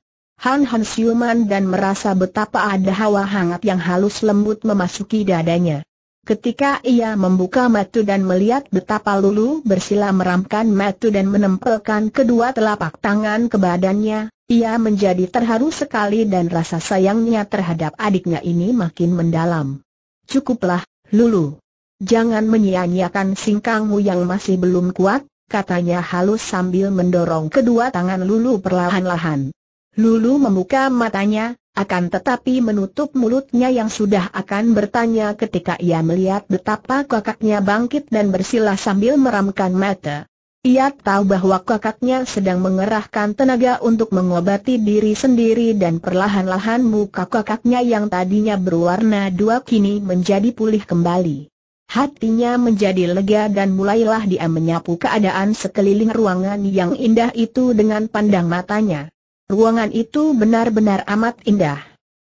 Han Hon siuman dan merasa betapa ada hawa hangat yang halus lembut memasuki dadanya. Ketika ia membuka matu dan melihat betapa Lulu bersila meramkan matu dan menempelkan kedua telapak tangan ke badannya, ia menjadi terharu sekali dan rasa sayangnya terhadap adiknya ini makin mendalam. Cukuplah, Lulu. Jangan menyia-nyiakan singkangmu yang masih belum kuat, katanya halus sambil mendorong kedua tangan Lulu perlahan-lahan. Lulu membuka matanya, akan tetapi menutup mulutnya yang sudah akan bertanya ketika ia melihat betapa kakaknya bangkit dan bersila sambil meramkan mata. Ia tahu bahwa kakaknya sedang mengerahkan tenaga untuk mengobati diri sendiri dan perlahan-lahan muka kakaknya yang tadinya berwarna dua kini menjadi pulih kembali. Hatinya menjadi lega dan mulailah dia menyapu keadaan sekeliling ruangan yang indah itu dengan pandang matanya. Ruangan itu benar-benar amat indah.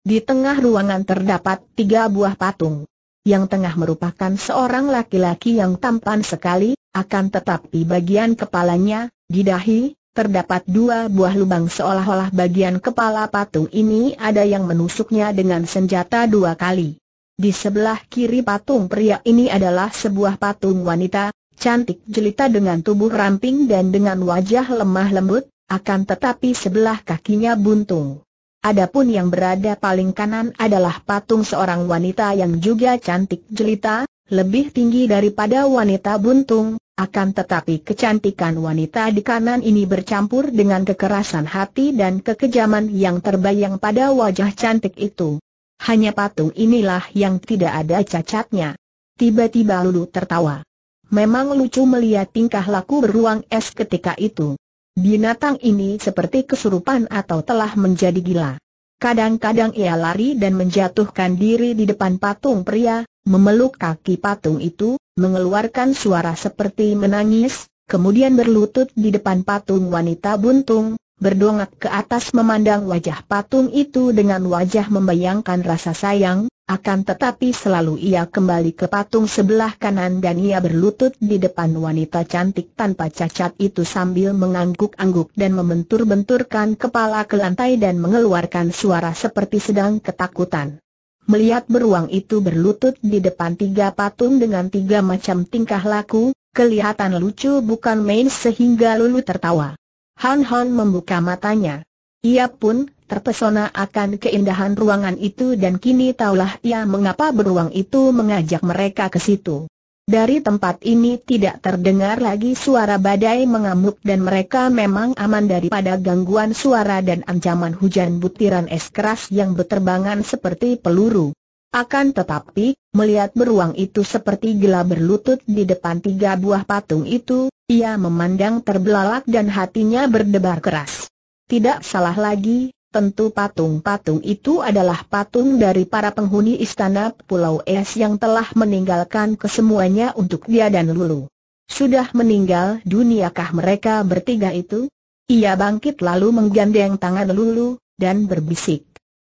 Di tengah ruangan terdapat tiga buah patung. Yang tengah merupakan seorang laki-laki yang tampan sekali, akan tetapi bagian kepalanya, di dahi, terdapat dua buah lubang seolah-olah bagian kepala patung ini ada yang menusuknya dengan senjata dua kali. Di sebelah kiri patung pria ini adalah sebuah patung wanita, cantik jelita dengan tubuh ramping dan dengan wajah lemah lembut, akan tetapi sebelah kakinya buntung. Adapun yang berada paling kanan adalah patung seorang wanita yang juga cantik jelita, lebih tinggi daripada wanita buntung, akan tetapi kecantikan wanita di kanan ini bercampur dengan kekerasan hati dan kekejaman yang terbayang pada wajah cantik itu. Hanya patung inilah yang tidak ada cacatnya. Tiba-tiba Lulu tertawa. Memang lucu melihat tingkah laku beruang es ketika itu. Binatang ini seperti kesurupan atau telah menjadi gila. Kadang-kadang ia lari dan menjatuhkan diri di depan patung pria, memeluk kaki patung itu, mengeluarkan suara seperti menangis, kemudian berlutut di depan patung wanita buntung, berdongak ke atas memandang wajah patung itu dengan wajah membayangkan rasa sayang, akan tetapi selalu ia kembali ke patung sebelah kanan dan ia berlutut di depan wanita cantik tanpa cacat itu sambil mengangguk-angguk dan membentur-benturkan kepala ke lantai dan mengeluarkan suara seperti sedang ketakutan. Melihat beruang itu berlutut di depan tiga patung dengan tiga macam tingkah laku, kelihatan lucu bukan main sehingga Lulu tertawa. Han Han membuka matanya. Ia pun terpesona akan keindahan ruangan itu dan kini taulah ia mengapa beruang itu mengajak mereka ke situ. Dari tempat ini tidak terdengar lagi suara badai mengamuk dan mereka memang aman daripada gangguan suara dan ancaman hujan butiran es keras yang berterbangan seperti peluru. Akan tetapi, melihat beruang itu seperti gila berlutut di depan tiga buah patung itu, ia memandang terbelalak dan hatinya berdebar keras. Tidak salah lagi, Tentu patung-patung itu adalah patung dari para penghuni istana Pulau Es yang telah meninggalkan kesemuanya untuk dia dan Lulu. Sudah meninggal duniakah mereka bertiga itu? Ia bangkit lalu menggandeng tangan Lulu, dan berbisik.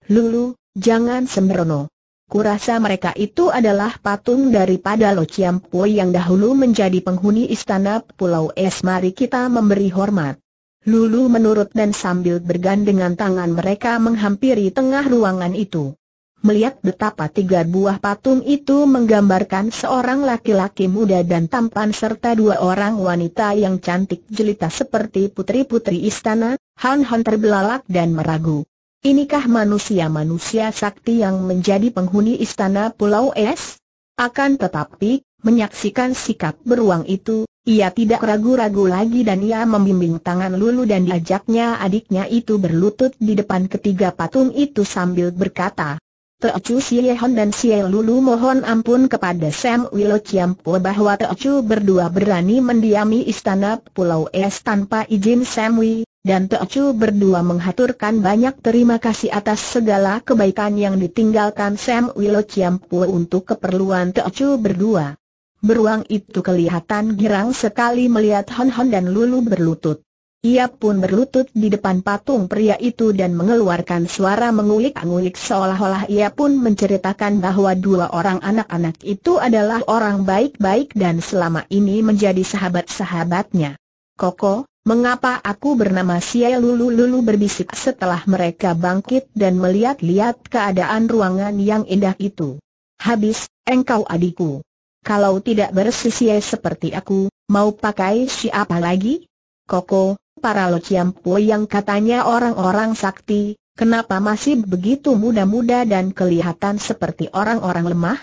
Lulu, jangan sembrono. Kurasa mereka itu adalah patung daripada Lo Chiampo yang dahulu menjadi penghuni istana Pulau Es. Mari kita memberi hormat. Lulu menurut dan sambil bergandengan tangan mereka menghampiri tengah ruangan itu. Melihat betapa tiga buah patung itu menggambarkan seorang laki-laki muda dan tampan serta dua orang wanita yang cantik jelita seperti putri-putri istana, Han Han terbelalak dan meragu. Inikah manusia-manusia sakti yang menjadi penghuni istana Pulau Es? Akan tetapi, Menyaksikan sikap beruang itu, ia tidak ragu-ragu lagi dan ia membimbing tangan Lulu dan diajaknya adiknya itu berlutut di depan ketiga patung itu sambil berkata, Teocu Siehon dan Sie Lulu mohon ampun kepada Sam Wilo Chiampo bahwa Teocu berdua berani mendiami istana Pulau Es tanpa izin Sam Wi, dan Teocu berdua menghaturkan banyak terima kasih atas segala kebaikan yang ditinggalkan Sam Wilo Chiampu untuk keperluan Teocu berdua. Beruang itu kelihatan girang sekali melihat Hon Hon dan Lulu berlutut. Ia pun berlutut di depan patung pria itu dan mengeluarkan suara mengulik-ngulik seolah-olah ia pun menceritakan bahwa dua orang anak-anak itu adalah orang baik-baik dan selama ini menjadi sahabat-sahabatnya. Koko, mengapa aku bernama Sia Lulu Lulu berbisik setelah mereka bangkit dan melihat-lihat keadaan ruangan yang indah itu. Habis, engkau adikku. Kalau tidak bersisih seperti aku, mau pakai siapa lagi? Koko, para lociampo yang katanya orang-orang sakti, kenapa masih begitu muda-muda dan kelihatan seperti orang-orang lemah?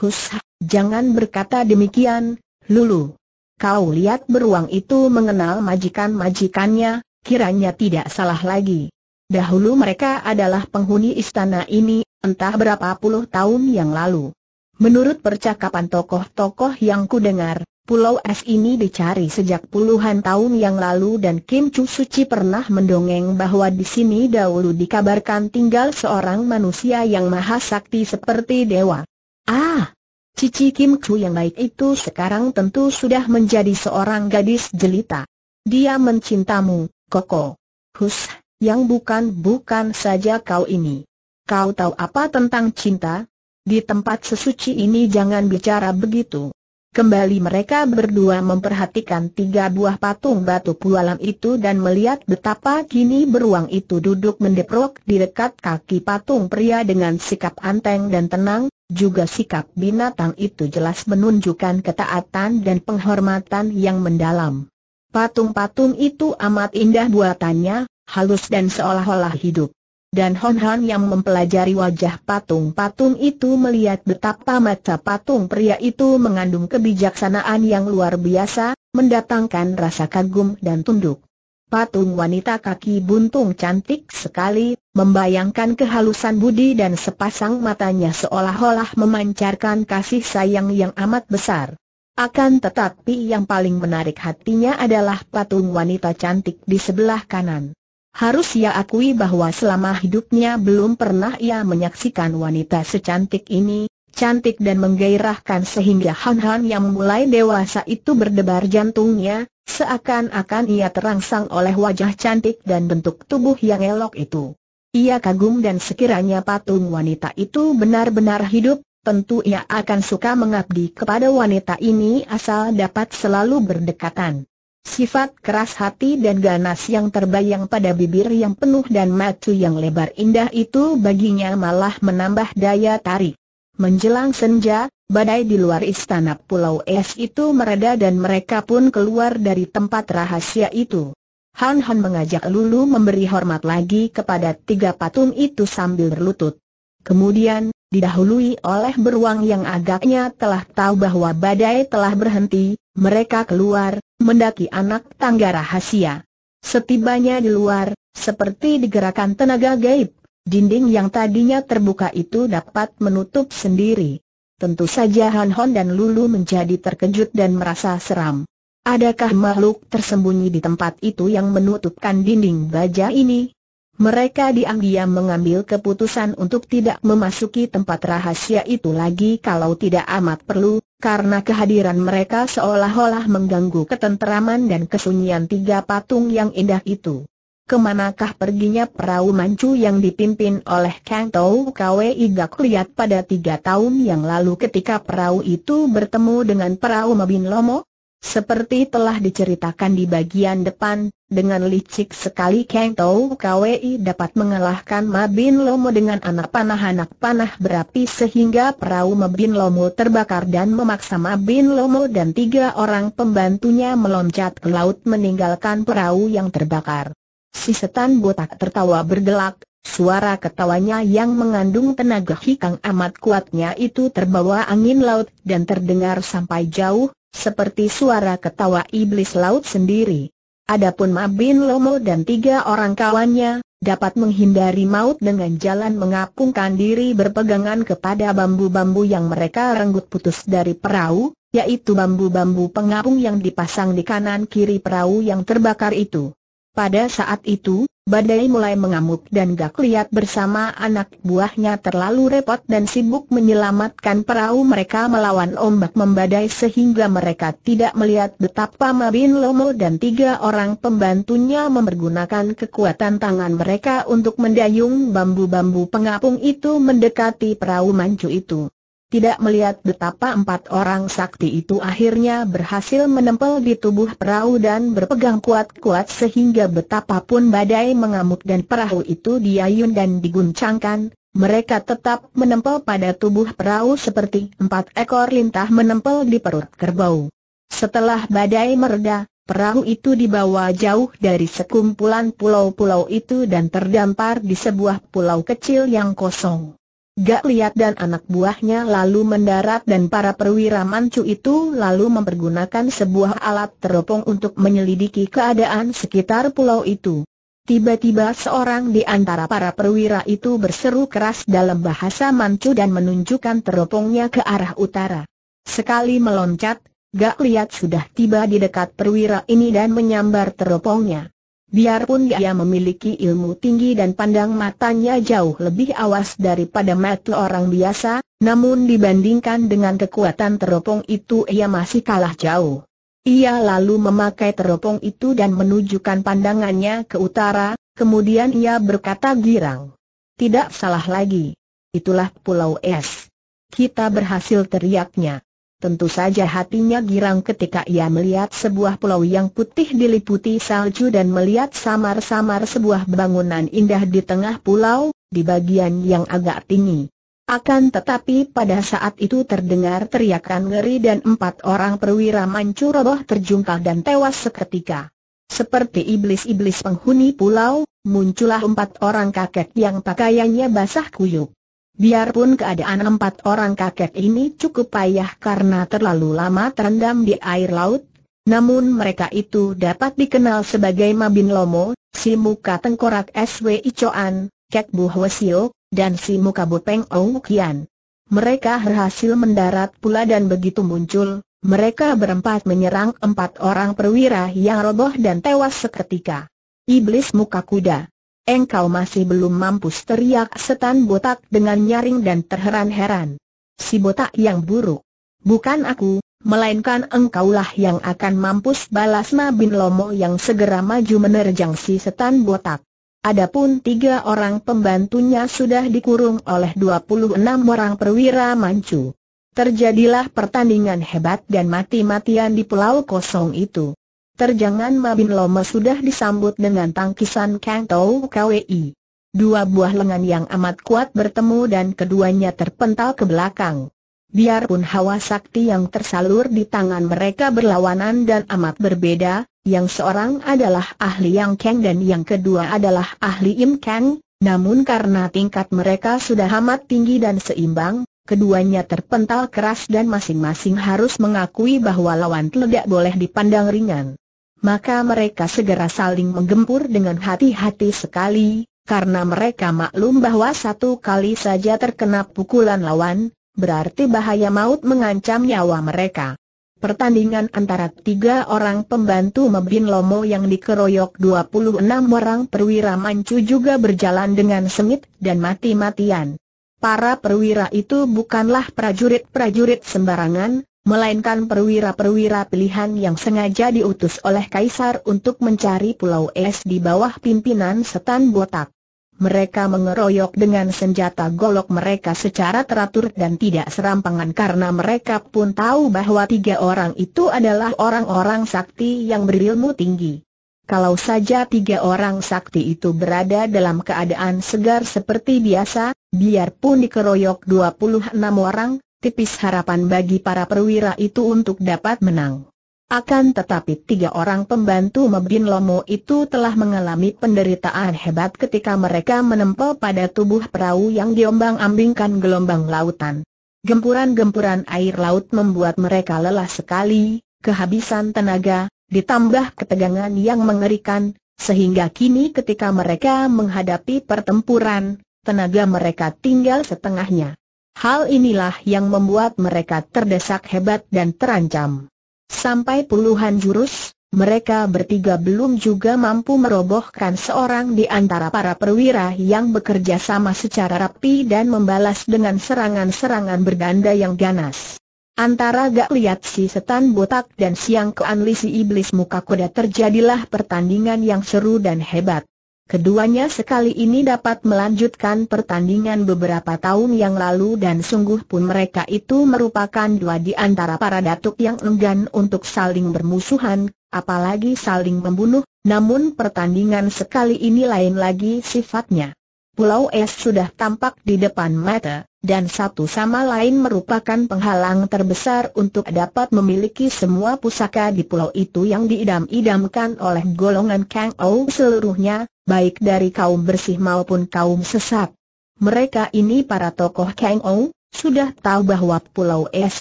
Hus, jangan berkata demikian, Lulu. Kau lihat beruang itu mengenal majikan-majikannya, kiranya tidak salah lagi. Dahulu mereka adalah penghuni istana ini, entah berapa puluh tahun yang lalu. Menurut percakapan tokoh-tokoh yang kudengar, pulau es ini dicari sejak puluhan tahun yang lalu dan Kim Chu Suci pernah mendongeng bahwa di sini dahulu dikabarkan tinggal seorang manusia yang maha sakti seperti dewa. Ah, Cici Kim Chu yang baik itu sekarang tentu sudah menjadi seorang gadis jelita. Dia mencintamu, Koko. Hus, yang bukan-bukan saja kau ini. Kau tahu apa tentang cinta? Di tempat sesuci ini jangan bicara begitu. Kembali mereka berdua memperhatikan tiga buah patung batu pualam itu dan melihat betapa kini beruang itu duduk mendeprok di dekat kaki patung pria dengan sikap anteng dan tenang, juga sikap binatang itu jelas menunjukkan ketaatan dan penghormatan yang mendalam. Patung-patung itu amat indah buatannya, halus dan seolah-olah hidup dan Hon Hon yang mempelajari wajah patung-patung itu melihat betapa mata patung pria itu mengandung kebijaksanaan yang luar biasa, mendatangkan rasa kagum dan tunduk. Patung wanita kaki buntung cantik sekali, membayangkan kehalusan budi dan sepasang matanya seolah-olah memancarkan kasih sayang yang amat besar. Akan tetapi yang paling menarik hatinya adalah patung wanita cantik di sebelah kanan. Harus ia akui bahwa selama hidupnya belum pernah ia menyaksikan wanita secantik ini, cantik dan menggairahkan sehingga Han-Han yang mulai dewasa itu berdebar jantungnya, seakan-akan ia terangsang oleh wajah cantik dan bentuk tubuh yang elok itu. Ia kagum dan sekiranya patung wanita itu benar-benar hidup, tentu ia akan suka mengabdi kepada wanita ini asal dapat selalu berdekatan. Sifat keras hati dan ganas yang terbayang pada bibir yang penuh dan mata yang lebar indah itu baginya malah menambah daya tarik. Menjelang senja, badai di luar istana Pulau Es itu mereda dan mereka pun keluar dari tempat rahasia itu. Han Han mengajak Lulu memberi hormat lagi kepada tiga patung itu sambil berlutut. Kemudian, didahului oleh beruang yang agaknya telah tahu bahwa badai telah berhenti, mereka keluar, mendaki anak tangga rahasia. Setibanya di luar, seperti digerakkan tenaga gaib, dinding yang tadinya terbuka itu dapat menutup sendiri. Tentu saja Han Hon dan Lulu menjadi terkejut dan merasa seram. Adakah makhluk tersembunyi di tempat itu yang menutupkan dinding baja ini? Mereka diam-diam mengambil keputusan untuk tidak memasuki tempat rahasia itu lagi kalau tidak amat perlu, karena kehadiran mereka seolah-olah mengganggu ketenteraman dan kesunyian tiga patung yang indah itu. Kemanakah perginya perahu mancu yang dipimpin oleh Kang Tau Kwe Igak pada tiga tahun yang lalu ketika perahu itu bertemu dengan perahu Mabin Lomo? Seperti telah diceritakan di bagian depan, dengan licik sekali Kang Tau Kwei dapat mengalahkan Mabin Lomo dengan anak panah-anak panah berapi sehingga perahu Mabin Lomo terbakar dan memaksa Mabin Lomo dan tiga orang pembantunya meloncat ke laut meninggalkan perahu yang terbakar. Si setan botak tertawa bergelak, suara ketawanya yang mengandung tenaga hikang amat kuatnya itu terbawa angin laut dan terdengar sampai jauh, seperti suara ketawa iblis laut sendiri. Adapun Mabin Lomo dan tiga orang kawannya, dapat menghindari maut dengan jalan mengapungkan diri berpegangan kepada bambu-bambu yang mereka renggut putus dari perahu, yaitu bambu-bambu pengapung yang dipasang di kanan-kiri perahu yang terbakar itu. Pada saat itu, badai mulai mengamuk dan gak lihat bersama anak buahnya terlalu repot dan sibuk menyelamatkan perahu mereka melawan ombak membadai sehingga mereka tidak melihat betapa Mabin Lomo dan tiga orang pembantunya mempergunakan kekuatan tangan mereka untuk mendayung bambu-bambu pengapung itu mendekati perahu mancu itu tidak melihat betapa empat orang sakti itu akhirnya berhasil menempel di tubuh perahu dan berpegang kuat-kuat sehingga betapapun badai mengamuk dan perahu itu diayun dan diguncangkan, mereka tetap menempel pada tubuh perahu seperti empat ekor lintah menempel di perut kerbau. Setelah badai mereda, Perahu itu dibawa jauh dari sekumpulan pulau-pulau itu dan terdampar di sebuah pulau kecil yang kosong. Gak lihat dan anak buahnya lalu mendarat dan para perwira mancu itu lalu mempergunakan sebuah alat teropong untuk menyelidiki keadaan sekitar pulau itu. Tiba-tiba seorang di antara para perwira itu berseru keras dalam bahasa mancu dan menunjukkan teropongnya ke arah utara. Sekali meloncat, Gak lihat sudah tiba di dekat perwira ini dan menyambar teropongnya. Biarpun dia memiliki ilmu tinggi dan pandang matanya jauh lebih awas daripada mata orang biasa, namun dibandingkan dengan kekuatan teropong itu ia masih kalah jauh. Ia lalu memakai teropong itu dan menunjukkan pandangannya ke utara, kemudian ia berkata girang. Tidak salah lagi. Itulah pulau es. Kita berhasil teriaknya. Tentu saja hatinya girang ketika ia melihat sebuah pulau yang putih diliputi salju dan melihat samar-samar sebuah bangunan indah di tengah pulau, di bagian yang agak tinggi. Akan tetapi pada saat itu terdengar teriakan ngeri dan empat orang perwira mancur roboh terjungkal dan tewas seketika. Seperti iblis-iblis penghuni pulau, muncullah empat orang kakek yang pakaiannya basah kuyuk. Biarpun keadaan empat orang kakek ini cukup payah karena terlalu lama terendam di air laut, namun mereka itu dapat dikenal sebagai Mabin Lomo, si muka tengkorak SW Icoan, Kek Bu Hwesio, dan si muka Bopeng Ong Kian. Mereka berhasil mendarat pula dan begitu muncul, mereka berempat menyerang empat orang perwira yang roboh dan tewas seketika. Iblis muka kuda. Engkau masih belum mampu teriak setan botak dengan nyaring dan terheran-heran. Si botak yang buruk. Bukan aku, melainkan engkaulah yang akan mampus balas Ma bin Lomo yang segera maju menerjang si setan botak. Adapun tiga orang pembantunya sudah dikurung oleh 26 orang perwira mancu. Terjadilah pertandingan hebat dan mati-matian di pulau kosong itu terjangan Mabin Loma sudah disambut dengan tangkisan Kang Tau KWI. Dua buah lengan yang amat kuat bertemu dan keduanya terpental ke belakang. Biarpun hawa sakti yang tersalur di tangan mereka berlawanan dan amat berbeda, yang seorang adalah ahli Yang Kang dan yang kedua adalah ahli Im Kang, namun karena tingkat mereka sudah amat tinggi dan seimbang, keduanya terpental keras dan masing-masing harus mengakui bahwa lawan tidak boleh dipandang ringan maka mereka segera saling menggempur dengan hati-hati sekali, karena mereka maklum bahwa satu kali saja terkena pukulan lawan, berarti bahaya maut mengancam nyawa mereka. Pertandingan antara tiga orang pembantu Mebin Lomo yang dikeroyok 26 orang perwira Mancu juga berjalan dengan sengit dan mati-matian. Para perwira itu bukanlah prajurit-prajurit sembarangan, melainkan perwira-perwira pilihan yang sengaja diutus oleh Kaisar untuk mencari Pulau Es di bawah pimpinan setan botak. Mereka mengeroyok dengan senjata golok mereka secara teratur dan tidak serampangan karena mereka pun tahu bahwa tiga orang itu adalah orang-orang sakti yang berilmu tinggi. Kalau saja tiga orang sakti itu berada dalam keadaan segar seperti biasa, biarpun dikeroyok 26 orang, tipis harapan bagi para perwira itu untuk dapat menang. Akan tetapi tiga orang pembantu Mebin Lomo itu telah mengalami penderitaan hebat ketika mereka menempel pada tubuh perahu yang diombang-ambingkan gelombang lautan. Gempuran-gempuran air laut membuat mereka lelah sekali, kehabisan tenaga, ditambah ketegangan yang mengerikan, sehingga kini ketika mereka menghadapi pertempuran, tenaga mereka tinggal setengahnya. Hal inilah yang membuat mereka terdesak hebat dan terancam. Sampai puluhan jurus, mereka bertiga belum juga mampu merobohkan seorang di antara para perwira yang bekerja sama secara rapi dan membalas dengan serangan-serangan berganda yang ganas. Antara Gak lihat Si Setan Botak dan Siang keanlisi Iblis Muka Kuda terjadilah pertandingan yang seru dan hebat. Keduanya sekali ini dapat melanjutkan pertandingan beberapa tahun yang lalu dan sungguh pun mereka itu merupakan dua di antara para datuk yang enggan untuk saling bermusuhan, apalagi saling membunuh, namun pertandingan sekali ini lain lagi sifatnya. Pulau es sudah tampak di depan mata, dan satu sama lain merupakan penghalang terbesar untuk dapat memiliki semua pusaka di pulau itu yang diidam-idamkan oleh golongan Kang Ou seluruhnya, baik dari kaum bersih maupun kaum sesat. Mereka ini para tokoh Kang Ou, sudah tahu bahwa Pulau Es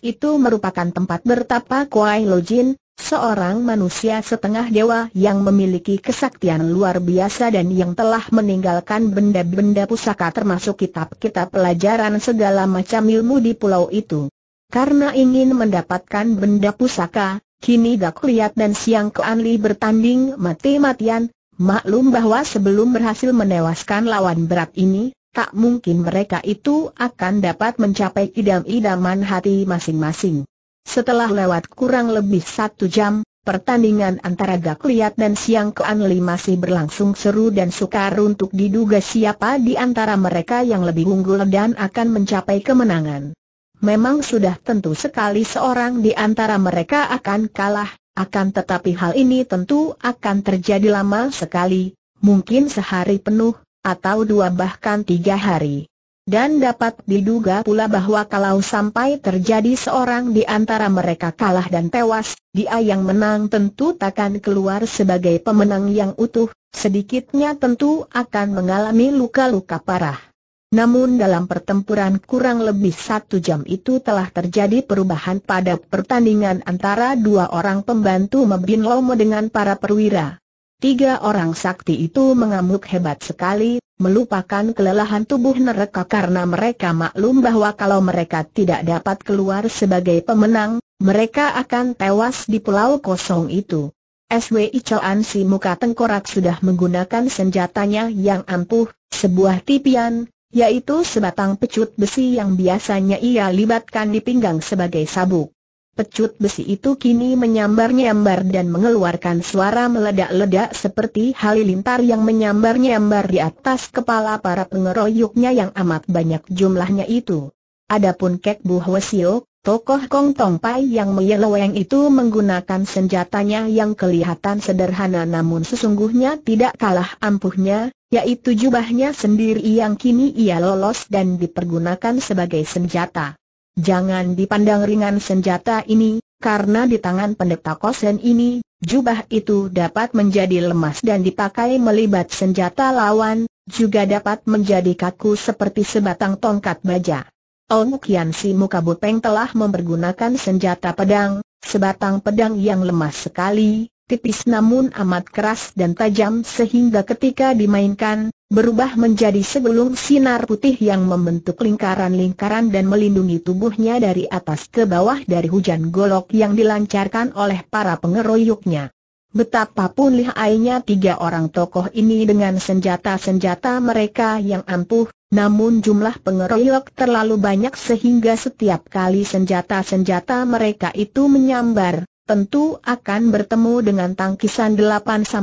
itu merupakan tempat bertapa Kuai Jin, seorang manusia setengah dewa yang memiliki kesaktian luar biasa dan yang telah meninggalkan benda-benda pusaka termasuk kitab-kitab pelajaran segala macam ilmu di pulau itu. Karena ingin mendapatkan benda pusaka, kini Gak Liat dan Siang Keanli bertanding mati-matian, Maklum bahwa sebelum berhasil menewaskan lawan berat ini, tak mungkin mereka itu akan dapat mencapai idam-idaman hati masing-masing. Setelah lewat kurang lebih satu jam, pertandingan antara Gak Liat dan Siang Kean masih berlangsung seru dan sukar untuk diduga siapa di antara mereka yang lebih unggul dan akan mencapai kemenangan. Memang sudah tentu sekali seorang di antara mereka akan kalah, akan tetapi hal ini tentu akan terjadi lama sekali, mungkin sehari penuh, atau dua bahkan tiga hari. Dan dapat diduga pula bahwa kalau sampai terjadi seorang di antara mereka kalah dan tewas, dia yang menang tentu takkan keluar sebagai pemenang yang utuh, sedikitnya tentu akan mengalami luka-luka parah. Namun dalam pertempuran kurang lebih satu jam itu telah terjadi perubahan pada pertandingan antara dua orang pembantu Mebin Lomo dengan para perwira. Tiga orang sakti itu mengamuk hebat sekali, melupakan kelelahan tubuh mereka karena mereka maklum bahwa kalau mereka tidak dapat keluar sebagai pemenang, mereka akan tewas di pulau kosong itu. SWI Choan si muka tengkorak sudah menggunakan senjatanya yang ampuh, sebuah tipian, yaitu sebatang pecut besi yang biasanya ia libatkan di pinggang sebagai sabuk. Pecut besi itu kini menyambar-nyambar dan mengeluarkan suara meledak-ledak seperti halilintar yang menyambar-nyambar di atas kepala para pengeroyoknya yang amat banyak jumlahnya itu. Adapun Kek Bu Hwesio, tokoh Kong Tong Pai yang menyeleweng itu menggunakan senjatanya yang kelihatan sederhana namun sesungguhnya tidak kalah ampuhnya, yaitu jubahnya sendiri yang kini ia lolos dan dipergunakan sebagai senjata. Jangan dipandang ringan senjata ini, karena di tangan pendeta Kosen ini, jubah itu dapat menjadi lemas dan dipakai melibat senjata lawan, juga dapat menjadi kaku seperti sebatang tongkat baja. Ong Kian Si Muka Bupeng telah mempergunakan senjata pedang, sebatang pedang yang lemas sekali, tipis namun amat keras dan tajam sehingga ketika dimainkan, berubah menjadi segulung sinar putih yang membentuk lingkaran-lingkaran dan melindungi tubuhnya dari atas ke bawah dari hujan golok yang dilancarkan oleh para pengeroyoknya. Betapapun lihainya tiga orang tokoh ini dengan senjata-senjata mereka yang ampuh, namun jumlah pengeroyok terlalu banyak sehingga setiap kali senjata-senjata mereka itu menyambar, tentu akan bertemu dengan tangkisan 8-9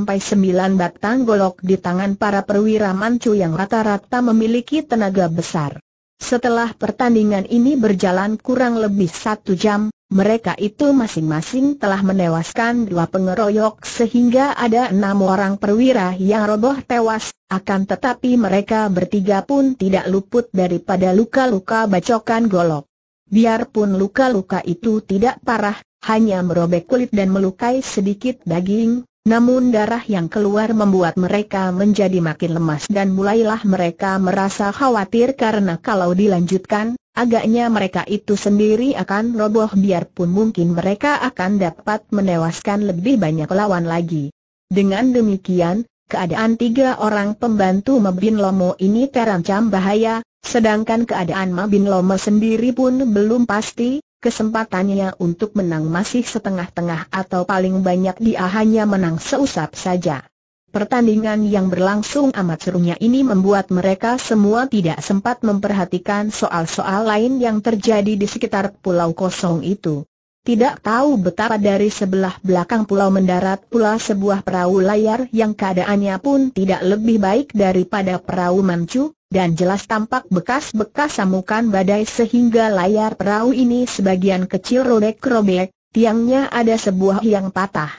batang golok di tangan para perwira mancu yang rata-rata memiliki tenaga besar. Setelah pertandingan ini berjalan kurang lebih satu jam, mereka itu masing-masing telah menewaskan dua pengeroyok sehingga ada enam orang perwira yang roboh tewas, akan tetapi mereka bertiga pun tidak luput daripada luka-luka bacokan golok. Biarpun luka-luka itu tidak parah, hanya merobek kulit dan melukai sedikit daging, namun darah yang keluar membuat mereka menjadi makin lemas dan mulailah mereka merasa khawatir karena kalau dilanjutkan, agaknya mereka itu sendiri akan roboh biarpun mungkin mereka akan dapat menewaskan lebih banyak lawan lagi. Dengan demikian, keadaan tiga orang pembantu Mebin Lomo ini terancam bahaya, Sedangkan keadaan Ma Loma sendiri pun belum pasti, kesempatannya untuk menang masih setengah-tengah atau paling banyak dia hanya menang seusap saja. Pertandingan yang berlangsung amat serunya ini membuat mereka semua tidak sempat memperhatikan soal-soal lain yang terjadi di sekitar pulau kosong itu. Tidak tahu betapa dari sebelah belakang pulau mendarat pula sebuah perahu layar yang keadaannya pun tidak lebih baik daripada perahu mancu dan jelas tampak bekas-bekas samukan badai sehingga layar perahu ini sebagian kecil robek-robek, tiangnya ada sebuah yang patah.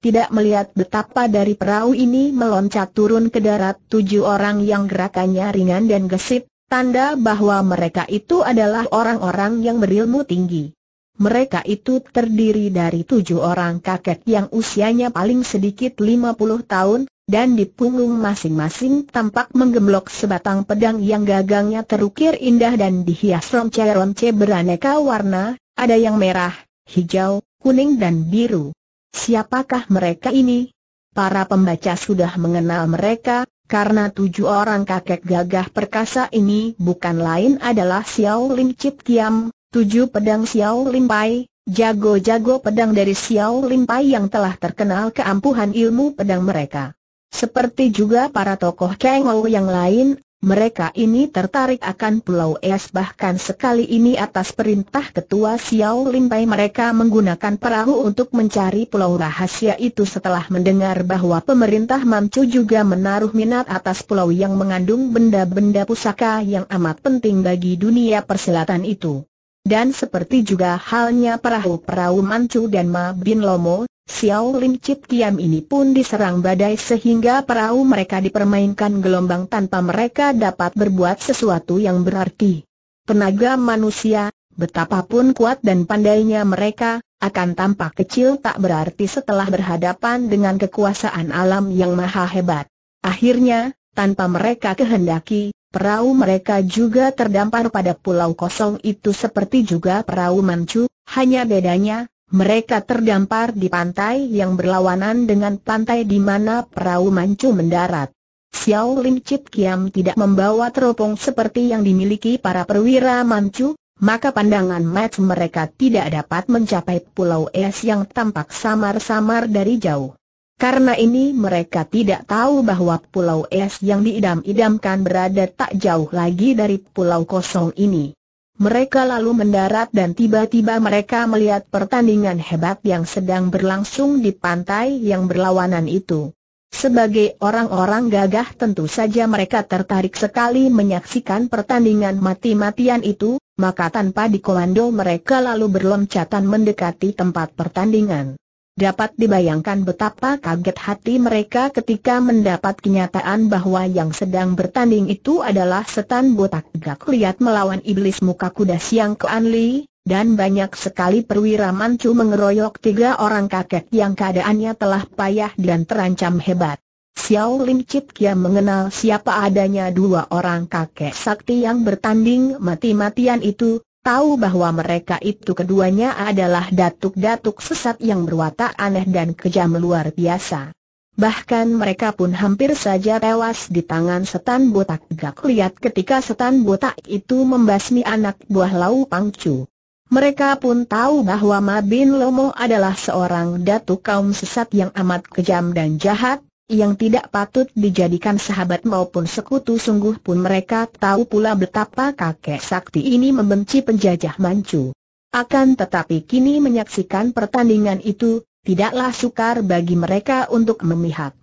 Tidak melihat betapa dari perahu ini meloncat turun ke darat tujuh orang yang gerakannya ringan dan gesit, tanda bahwa mereka itu adalah orang-orang yang berilmu tinggi. Mereka itu terdiri dari tujuh orang kakek yang usianya paling sedikit lima puluh tahun, dan di punggung masing-masing tampak menggemblok sebatang pedang yang gagangnya terukir indah dan dihias romce-romce beraneka warna, ada yang merah, hijau, kuning dan biru. Siapakah mereka ini? Para pembaca sudah mengenal mereka, karena tujuh orang kakek gagah perkasa ini bukan lain adalah Xiao Lim Chip Kiam, Tujuh pedang Xiao Limpai, jago-jago pedang dari Xiao Limpai yang telah terkenal keampuhan ilmu pedang mereka. Seperti juga para tokoh Kengou yang lain, mereka ini tertarik akan Pulau Es bahkan sekali ini atas perintah ketua Xiao Limpai mereka menggunakan perahu untuk mencari pulau rahasia itu setelah mendengar bahwa pemerintah Mamcu juga menaruh minat atas pulau yang mengandung benda-benda pusaka yang amat penting bagi dunia persilatan itu dan seperti juga halnya perahu-perahu Manchu dan Ma Bin Lomo, Xiao Lim Chit Kiam ini pun diserang badai sehingga perahu mereka dipermainkan gelombang tanpa mereka dapat berbuat sesuatu yang berarti. Tenaga manusia, betapapun kuat dan pandainya mereka, akan tampak kecil tak berarti setelah berhadapan dengan kekuasaan alam yang maha hebat. Akhirnya, tanpa mereka kehendaki, Perahu mereka juga terdampar pada pulau kosong itu seperti juga perahu Manchu, hanya bedanya, mereka terdampar di pantai yang berlawanan dengan pantai di mana perahu Manchu mendarat. Xiao Lin Chit Kiam tidak membawa teropong seperti yang dimiliki para perwira Manchu, maka pandangan match mereka tidak dapat mencapai pulau es yang tampak samar-samar dari jauh. Karena ini mereka tidak tahu bahwa pulau es yang diidam-idamkan berada tak jauh lagi dari pulau kosong ini. Mereka lalu mendarat dan tiba-tiba mereka melihat pertandingan hebat yang sedang berlangsung di pantai yang berlawanan itu. Sebagai orang-orang gagah tentu saja mereka tertarik sekali menyaksikan pertandingan mati-matian itu, maka tanpa dikomando mereka lalu berloncatan mendekati tempat pertandingan. Dapat dibayangkan betapa kaget hati mereka ketika mendapat kenyataan bahwa yang sedang bertanding itu adalah setan botak gak lihat melawan iblis muka kuda siang ke Anli, dan banyak sekali perwira mancu mengeroyok tiga orang kakek yang keadaannya telah payah dan terancam hebat. Xiao Lim Chit Kia mengenal siapa adanya dua orang kakek sakti yang bertanding mati-matian itu, tahu bahwa mereka itu keduanya adalah datuk-datuk sesat yang berwatak aneh dan kejam luar biasa. Bahkan mereka pun hampir saja tewas di tangan setan botak gak lihat ketika setan botak itu membasmi anak buah Lau Pangcu. Mereka pun tahu bahwa Mabin Lomo adalah seorang datuk kaum sesat yang amat kejam dan jahat, yang tidak patut dijadikan sahabat maupun sekutu sungguh pun mereka tahu pula betapa kakek sakti ini membenci penjajah Manchu. Akan tetapi kini menyaksikan pertandingan itu, tidaklah sukar bagi mereka untuk memihak.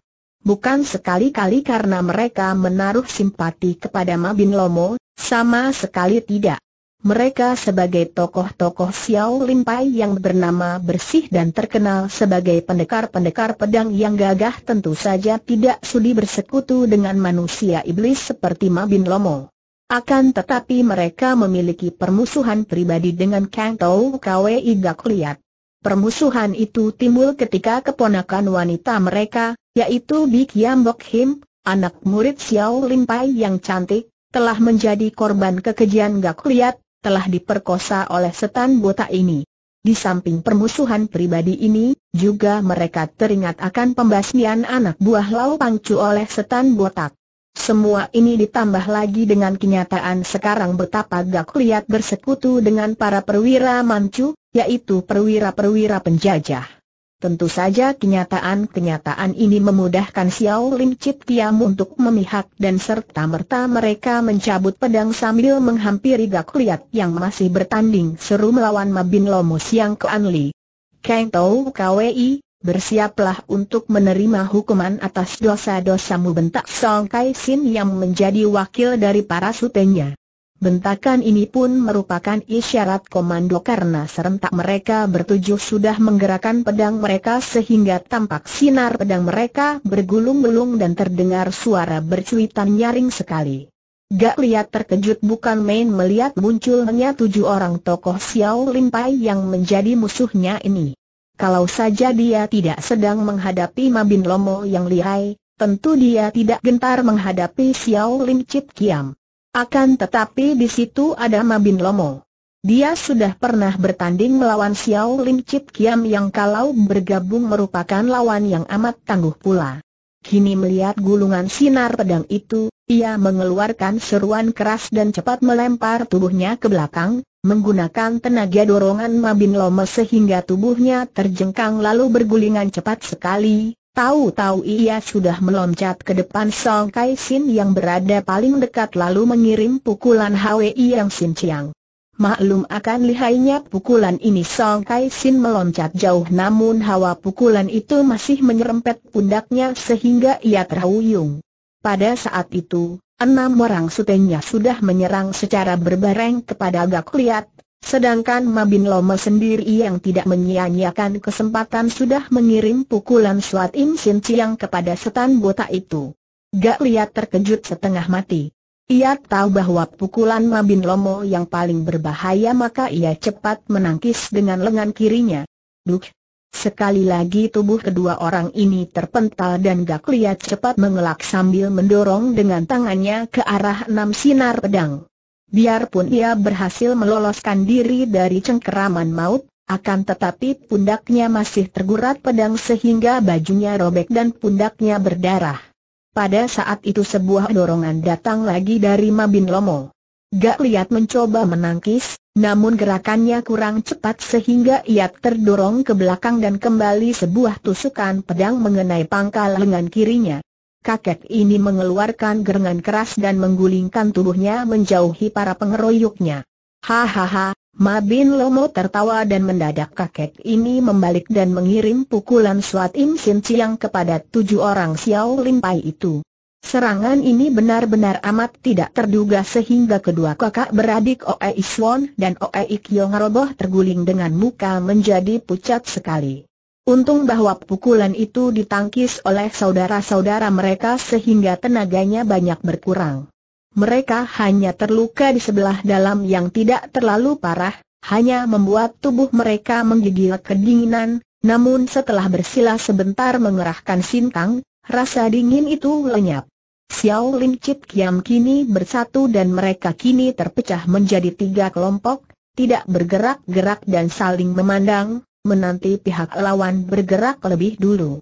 Bukan sekali-kali karena mereka menaruh simpati kepada Mabin Lomo, sama sekali tidak. Mereka sebagai tokoh-tokoh Xiao Limpai yang bernama bersih dan terkenal sebagai pendekar-pendekar pedang yang gagah tentu saja tidak sudi bersekutu dengan manusia iblis seperti Ma Bin Lomo. Akan tetapi mereka memiliki permusuhan pribadi dengan Kang Tou Kwe Gak Liat. Permusuhan itu timbul ketika keponakan wanita mereka, yaitu Bik Kiam Bok Him, anak murid Xiao Limpai yang cantik, telah menjadi korban kekejian Gak Liat, telah diperkosa oleh setan botak ini. Di samping permusuhan pribadi ini, juga mereka teringat akan pembasmian anak buah Lau Pangcu oleh setan botak. Semua ini ditambah lagi dengan kenyataan sekarang betapa Gak lihat bersekutu dengan para perwira Mancu, yaitu perwira-perwira penjajah. Tentu saja kenyataan-kenyataan ini memudahkan Xiao Lim Chit Tiam untuk memihak dan serta-merta mereka mencabut pedang sambil menghampiri Gak Liat yang masih bertanding seru melawan Mabin Lomus yang ke Anli. Kang Tau KWI, bersiaplah untuk menerima hukuman atas dosa-dosamu bentak Song Kai Sin yang menjadi wakil dari para sutenya. Bentakan ini pun merupakan isyarat komando karena serentak mereka bertujuh sudah menggerakkan pedang mereka sehingga tampak sinar pedang mereka bergulung-gulung dan terdengar suara bercuitan nyaring sekali. Gak lihat terkejut bukan main melihat munculnya tujuh orang tokoh Xiao Lin Pai yang menjadi musuhnya ini. Kalau saja dia tidak sedang menghadapi Mabin Lomo yang lihai, tentu dia tidak gentar menghadapi Xiao Lim Chip Kiam. Akan tetapi di situ ada Mabin Lomo. Dia sudah pernah bertanding melawan Xiao Lim Chit Kiam yang kalau bergabung merupakan lawan yang amat tangguh pula. Kini melihat gulungan sinar pedang itu, ia mengeluarkan seruan keras dan cepat melempar tubuhnya ke belakang, menggunakan tenaga dorongan Mabin Lomo sehingga tubuhnya terjengkang lalu bergulingan cepat sekali, Tahu-tahu ia sudah meloncat ke depan Song Kai Sin yang berada paling dekat lalu mengirim pukulan Hwi Yang Sin Chiang. Maklum akan lihainya pukulan ini Song Kai Sin meloncat jauh namun hawa pukulan itu masih menyerempet pundaknya sehingga ia terhuyung. Pada saat itu, enam orang sutenya sudah menyerang secara berbareng kepada Gak Liat, Sedangkan Mabin Loma sendiri yang tidak menyia-nyiakan kesempatan sudah mengirim pukulan Suat Im Sin Chiang kepada setan botak itu. Gak lihat terkejut setengah mati. Ia tahu bahwa pukulan Mabin Lomo yang paling berbahaya maka ia cepat menangkis dengan lengan kirinya. Duk! Sekali lagi tubuh kedua orang ini terpental dan Gak lihat cepat mengelak sambil mendorong dengan tangannya ke arah enam sinar pedang. Biarpun ia berhasil meloloskan diri dari cengkeraman maut, akan tetapi pundaknya masih tergurat pedang sehingga bajunya robek dan pundaknya berdarah. Pada saat itu sebuah dorongan datang lagi dari Mabin Lomo. Gak lihat mencoba menangkis, namun gerakannya kurang cepat sehingga ia terdorong ke belakang dan kembali sebuah tusukan pedang mengenai pangkal lengan kirinya kakek ini mengeluarkan gerengan keras dan menggulingkan tubuhnya menjauhi para pengeroyoknya. Hahaha, Mabin Lomo tertawa dan mendadak kakek ini membalik dan mengirim pukulan Suat Im Sin Chiang kepada tujuh orang Xiao Lim Pai itu. Serangan ini benar-benar amat tidak terduga sehingga kedua kakak beradik Oei Iswon dan Oei Ik Yong roboh terguling dengan muka menjadi pucat sekali. Untung bahwa pukulan itu ditangkis oleh saudara-saudara mereka sehingga tenaganya banyak berkurang. Mereka hanya terluka di sebelah dalam yang tidak terlalu parah, hanya membuat tubuh mereka menggigil kedinginan, namun setelah bersila sebentar mengerahkan sintang, rasa dingin itu lenyap. Xiao Lin Chit Kiam kini bersatu dan mereka kini terpecah menjadi tiga kelompok, tidak bergerak-gerak dan saling memandang, menanti pihak lawan bergerak lebih dulu.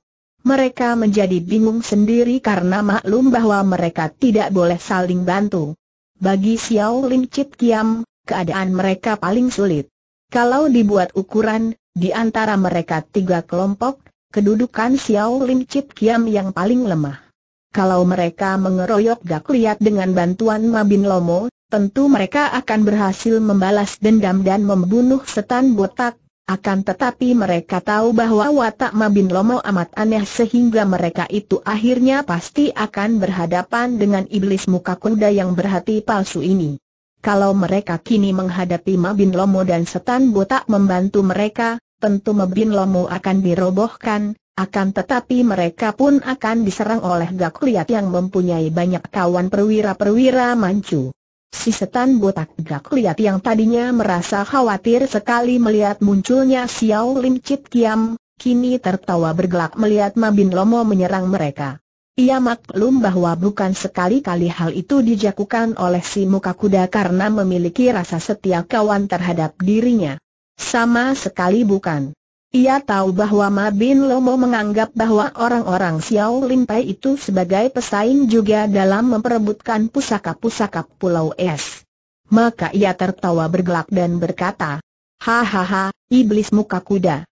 Mereka menjadi bingung sendiri karena maklum bahwa mereka tidak boleh saling bantu. Bagi Xiao Lin Chit Kiam, keadaan mereka paling sulit. Kalau dibuat ukuran, di antara mereka tiga kelompok, kedudukan Xiao Lin Chit Kiam yang paling lemah. Kalau mereka mengeroyok gak lihat dengan bantuan Mabin Lomo, tentu mereka akan berhasil membalas dendam dan membunuh setan botak, akan tetapi mereka tahu bahwa watak Mabin Lomo amat aneh sehingga mereka itu akhirnya pasti akan berhadapan dengan iblis muka kuda yang berhati palsu ini. Kalau mereka kini menghadapi Mabin Lomo dan setan botak membantu mereka, tentu Mabin Lomo akan dirobohkan, akan tetapi mereka pun akan diserang oleh Gakliat yang mempunyai banyak kawan perwira-perwira mancu. Si setan botak gak lihat yang tadinya merasa khawatir sekali melihat munculnya Xiao Lim Chit Kiam, kini tertawa bergelak melihat Mabin Lomo menyerang mereka. Ia maklum bahwa bukan sekali-kali hal itu dijakukan oleh si muka kuda karena memiliki rasa setia kawan terhadap dirinya. Sama sekali bukan. Ia tahu bahwa Ma Bin Lomo menganggap bahwa orang-orang Xiao Limpai itu sebagai pesaing juga dalam memperebutkan pusaka-pusaka Pulau Es. Maka ia tertawa bergelak dan berkata, Hahaha, iblis muka kuda.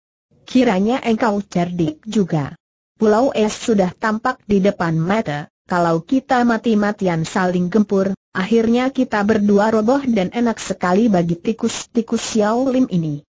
Kiranya engkau cerdik juga. Pulau Es sudah tampak di depan mata, kalau kita mati-matian saling gempur, akhirnya kita berdua roboh dan enak sekali bagi tikus-tikus Xiao Lim ini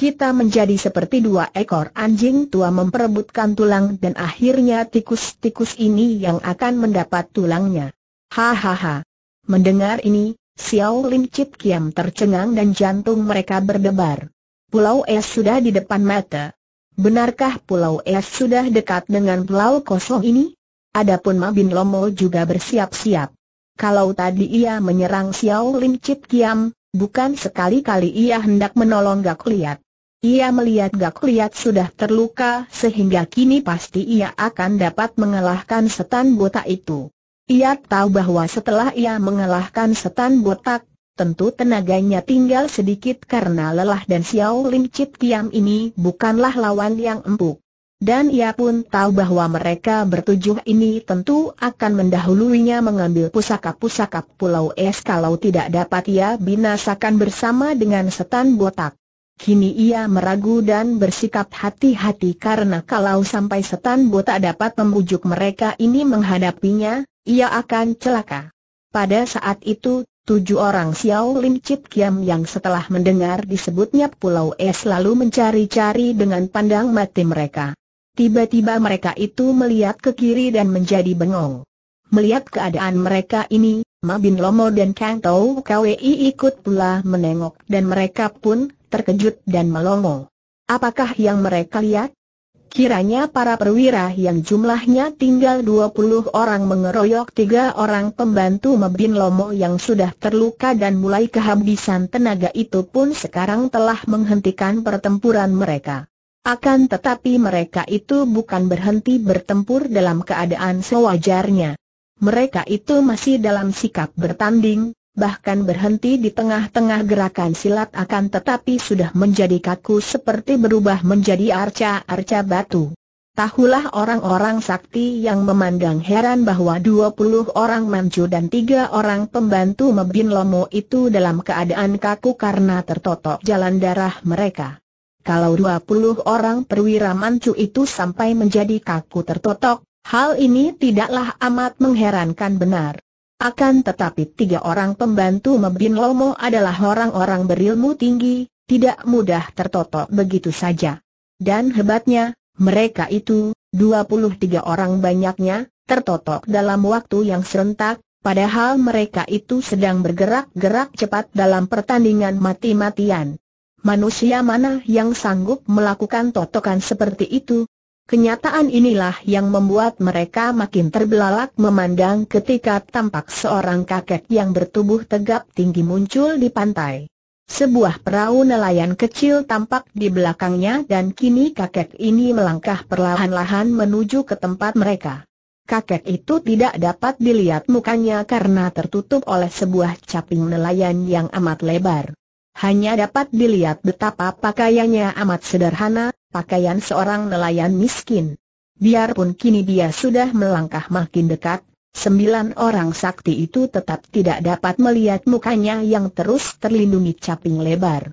kita menjadi seperti dua ekor anjing tua memperebutkan tulang dan akhirnya tikus-tikus ini yang akan mendapat tulangnya. Hahaha. Mendengar ini, Xiao Lim Chit Kiam tercengang dan jantung mereka berdebar. Pulau Es sudah di depan mata. Benarkah Pulau Es sudah dekat dengan Pulau Kosong ini? Adapun Mabin Lomo juga bersiap-siap. Kalau tadi ia menyerang Xiao Lim Chit Kiam, bukan sekali-kali ia hendak menolong Gak Liat. Ia melihat Gak Liat sudah terluka sehingga kini pasti ia akan dapat mengalahkan setan botak itu. Ia tahu bahwa setelah ia mengalahkan setan botak, tentu tenaganya tinggal sedikit karena lelah dan Xiao Lim Chit Kiam ini bukanlah lawan yang empuk. Dan ia pun tahu bahwa mereka bertujuh ini tentu akan mendahuluinya mengambil pusaka-pusaka Pulau Es kalau tidak dapat ia binasakan bersama dengan setan botak. Kini ia meragu dan bersikap hati-hati karena kalau sampai setan botak dapat membujuk mereka ini menghadapinya, ia akan celaka. Pada saat itu, tujuh orang Xiao Lim Chit Kiam yang setelah mendengar disebutnya Pulau Es lalu mencari-cari dengan pandang mati mereka. Tiba-tiba mereka itu melihat ke kiri dan menjadi bengong. Melihat keadaan mereka ini, Mabin Lomo dan Kang Tau Kwei ikut pula menengok dan mereka pun terkejut dan melongo. Apakah yang mereka lihat? Kiranya para perwira yang jumlahnya tinggal 20 orang mengeroyok tiga orang pembantu Mebin Lomo yang sudah terluka dan mulai kehabisan tenaga itu pun sekarang telah menghentikan pertempuran mereka. Akan tetapi mereka itu bukan berhenti bertempur dalam keadaan sewajarnya. Mereka itu masih dalam sikap bertanding, bahkan berhenti di tengah-tengah gerakan silat akan tetapi sudah menjadi kaku seperti berubah menjadi arca-arca batu. Tahulah orang-orang sakti yang memandang heran bahwa 20 orang mancu dan tiga orang pembantu Mebin Lomo itu dalam keadaan kaku karena tertotok jalan darah mereka. Kalau 20 orang perwira mancu itu sampai menjadi kaku tertotok, hal ini tidaklah amat mengherankan benar. Akan tetapi tiga orang pembantu Mebin Lomo adalah orang-orang berilmu tinggi, tidak mudah tertotok begitu saja. Dan hebatnya, mereka itu, 23 orang banyaknya, tertotok dalam waktu yang serentak, padahal mereka itu sedang bergerak-gerak cepat dalam pertandingan mati-matian. Manusia mana yang sanggup melakukan totokan seperti itu, Kenyataan inilah yang membuat mereka makin terbelalak memandang ketika tampak seorang kakek yang bertubuh tegap tinggi muncul di pantai. Sebuah perahu nelayan kecil tampak di belakangnya dan kini kakek ini melangkah perlahan-lahan menuju ke tempat mereka. Kakek itu tidak dapat dilihat mukanya karena tertutup oleh sebuah caping nelayan yang amat lebar. Hanya dapat dilihat betapa pakaiannya amat sederhana, pakaian seorang nelayan miskin. Biarpun kini dia sudah melangkah makin dekat, sembilan orang sakti itu tetap tidak dapat melihat mukanya yang terus terlindungi caping lebar.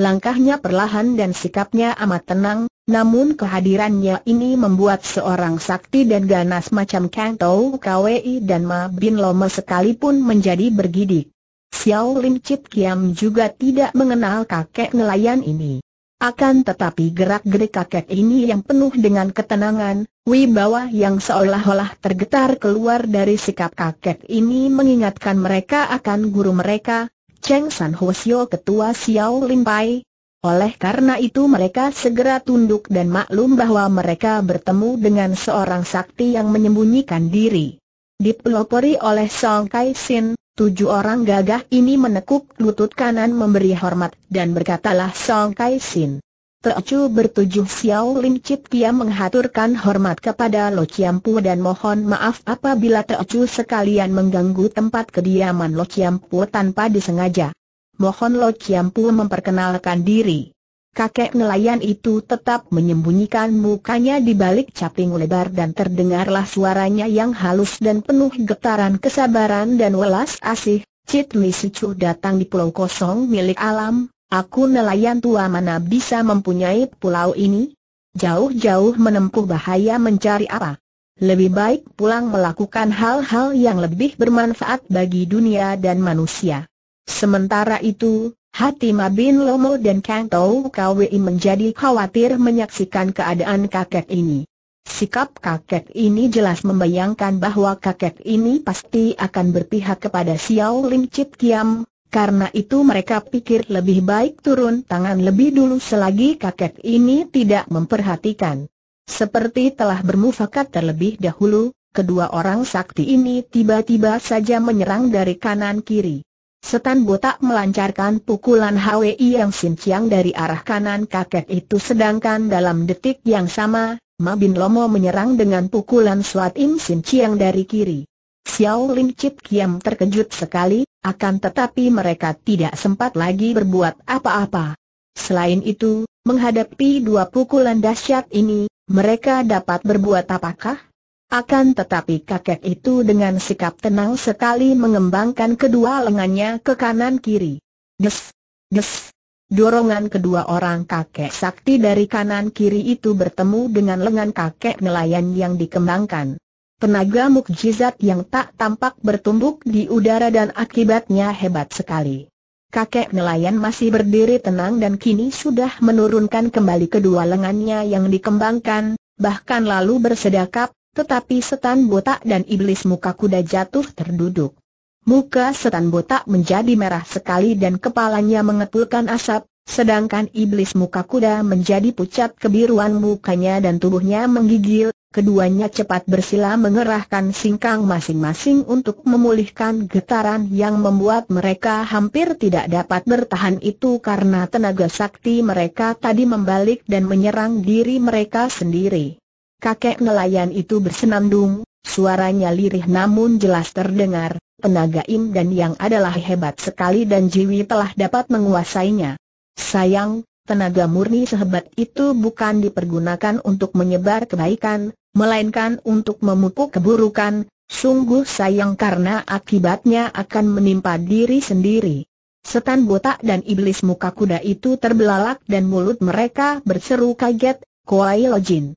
Langkahnya perlahan dan sikapnya amat tenang, namun kehadirannya ini membuat seorang sakti dan ganas macam Kang Tau Kwei dan Ma Bin Loma sekalipun menjadi bergidik. Xiao Lim Chit Kiam juga tidak mengenal kakek nelayan ini. Akan tetapi gerak-gerik kakek ini yang penuh dengan ketenangan, wibawa yang seolah-olah tergetar keluar dari sikap kakek ini mengingatkan mereka akan guru mereka, Cheng San Sio ketua Xiao Lim Pai. Oleh karena itu mereka segera tunduk dan maklum bahwa mereka bertemu dengan seorang sakti yang menyembunyikan diri. Dipelopori oleh Song Kai Sin, Tujuh orang gagah ini menekuk lutut kanan memberi hormat dan berkatalah Song Kai Sin. Teocu bertujuh Xiao Lin Chit Kia menghaturkan hormat kepada Lo Chiampu dan mohon maaf apabila Teocu sekalian mengganggu tempat kediaman Lo Chiampu tanpa disengaja. Mohon Lo Chiampu memperkenalkan diri kakek nelayan itu tetap menyembunyikan mukanya di balik caping lebar dan terdengarlah suaranya yang halus dan penuh getaran kesabaran dan welas asih, Cit Mi datang di pulau kosong milik alam, aku nelayan tua mana bisa mempunyai pulau ini? Jauh-jauh menempuh bahaya mencari apa? Lebih baik pulang melakukan hal-hal yang lebih bermanfaat bagi dunia dan manusia. Sementara itu, Hati Mabin Lomo dan Kang Tau Kwi menjadi khawatir menyaksikan keadaan kakek ini. Sikap kakek ini jelas membayangkan bahwa kakek ini pasti akan berpihak kepada Xiao Lim Chit Kiam, karena itu mereka pikir lebih baik turun tangan lebih dulu selagi kakek ini tidak memperhatikan. Seperti telah bermufakat terlebih dahulu, kedua orang sakti ini tiba-tiba saja menyerang dari kanan kiri. Setan botak melancarkan pukulan HWE yang sinciang dari arah kanan kakek itu sedangkan dalam detik yang sama, Mabin Lomo menyerang dengan pukulan SWAT Im sinciang dari kiri. Xiao Lim Chip Kiam terkejut sekali, akan tetapi mereka tidak sempat lagi berbuat apa-apa. Selain itu, menghadapi dua pukulan dahsyat ini, mereka dapat berbuat apakah? Akan tetapi kakek itu dengan sikap tenang sekali mengembangkan kedua lengannya ke kanan kiri. Des, des. Dorongan kedua orang kakek sakti dari kanan kiri itu bertemu dengan lengan kakek nelayan yang dikembangkan. Tenaga mukjizat yang tak tampak bertumbuk di udara dan akibatnya hebat sekali. Kakek nelayan masih berdiri tenang dan kini sudah menurunkan kembali kedua lengannya yang dikembangkan, bahkan lalu bersedekap tetapi setan botak dan iblis muka kuda jatuh terduduk. Muka setan botak menjadi merah sekali dan kepalanya mengepulkan asap, sedangkan iblis muka kuda menjadi pucat kebiruan mukanya dan tubuhnya menggigil, keduanya cepat bersila mengerahkan singkang masing-masing untuk memulihkan getaran yang membuat mereka hampir tidak dapat bertahan itu karena tenaga sakti mereka tadi membalik dan menyerang diri mereka sendiri kakek nelayan itu bersenandung, suaranya lirih namun jelas terdengar, tenaga Im dan yang adalah hebat sekali dan Jiwi telah dapat menguasainya. Sayang, tenaga murni sehebat itu bukan dipergunakan untuk menyebar kebaikan, melainkan untuk memupuk keburukan, sungguh sayang karena akibatnya akan menimpa diri sendiri. Setan botak dan iblis muka kuda itu terbelalak dan mulut mereka berseru kaget, Koai Lojin.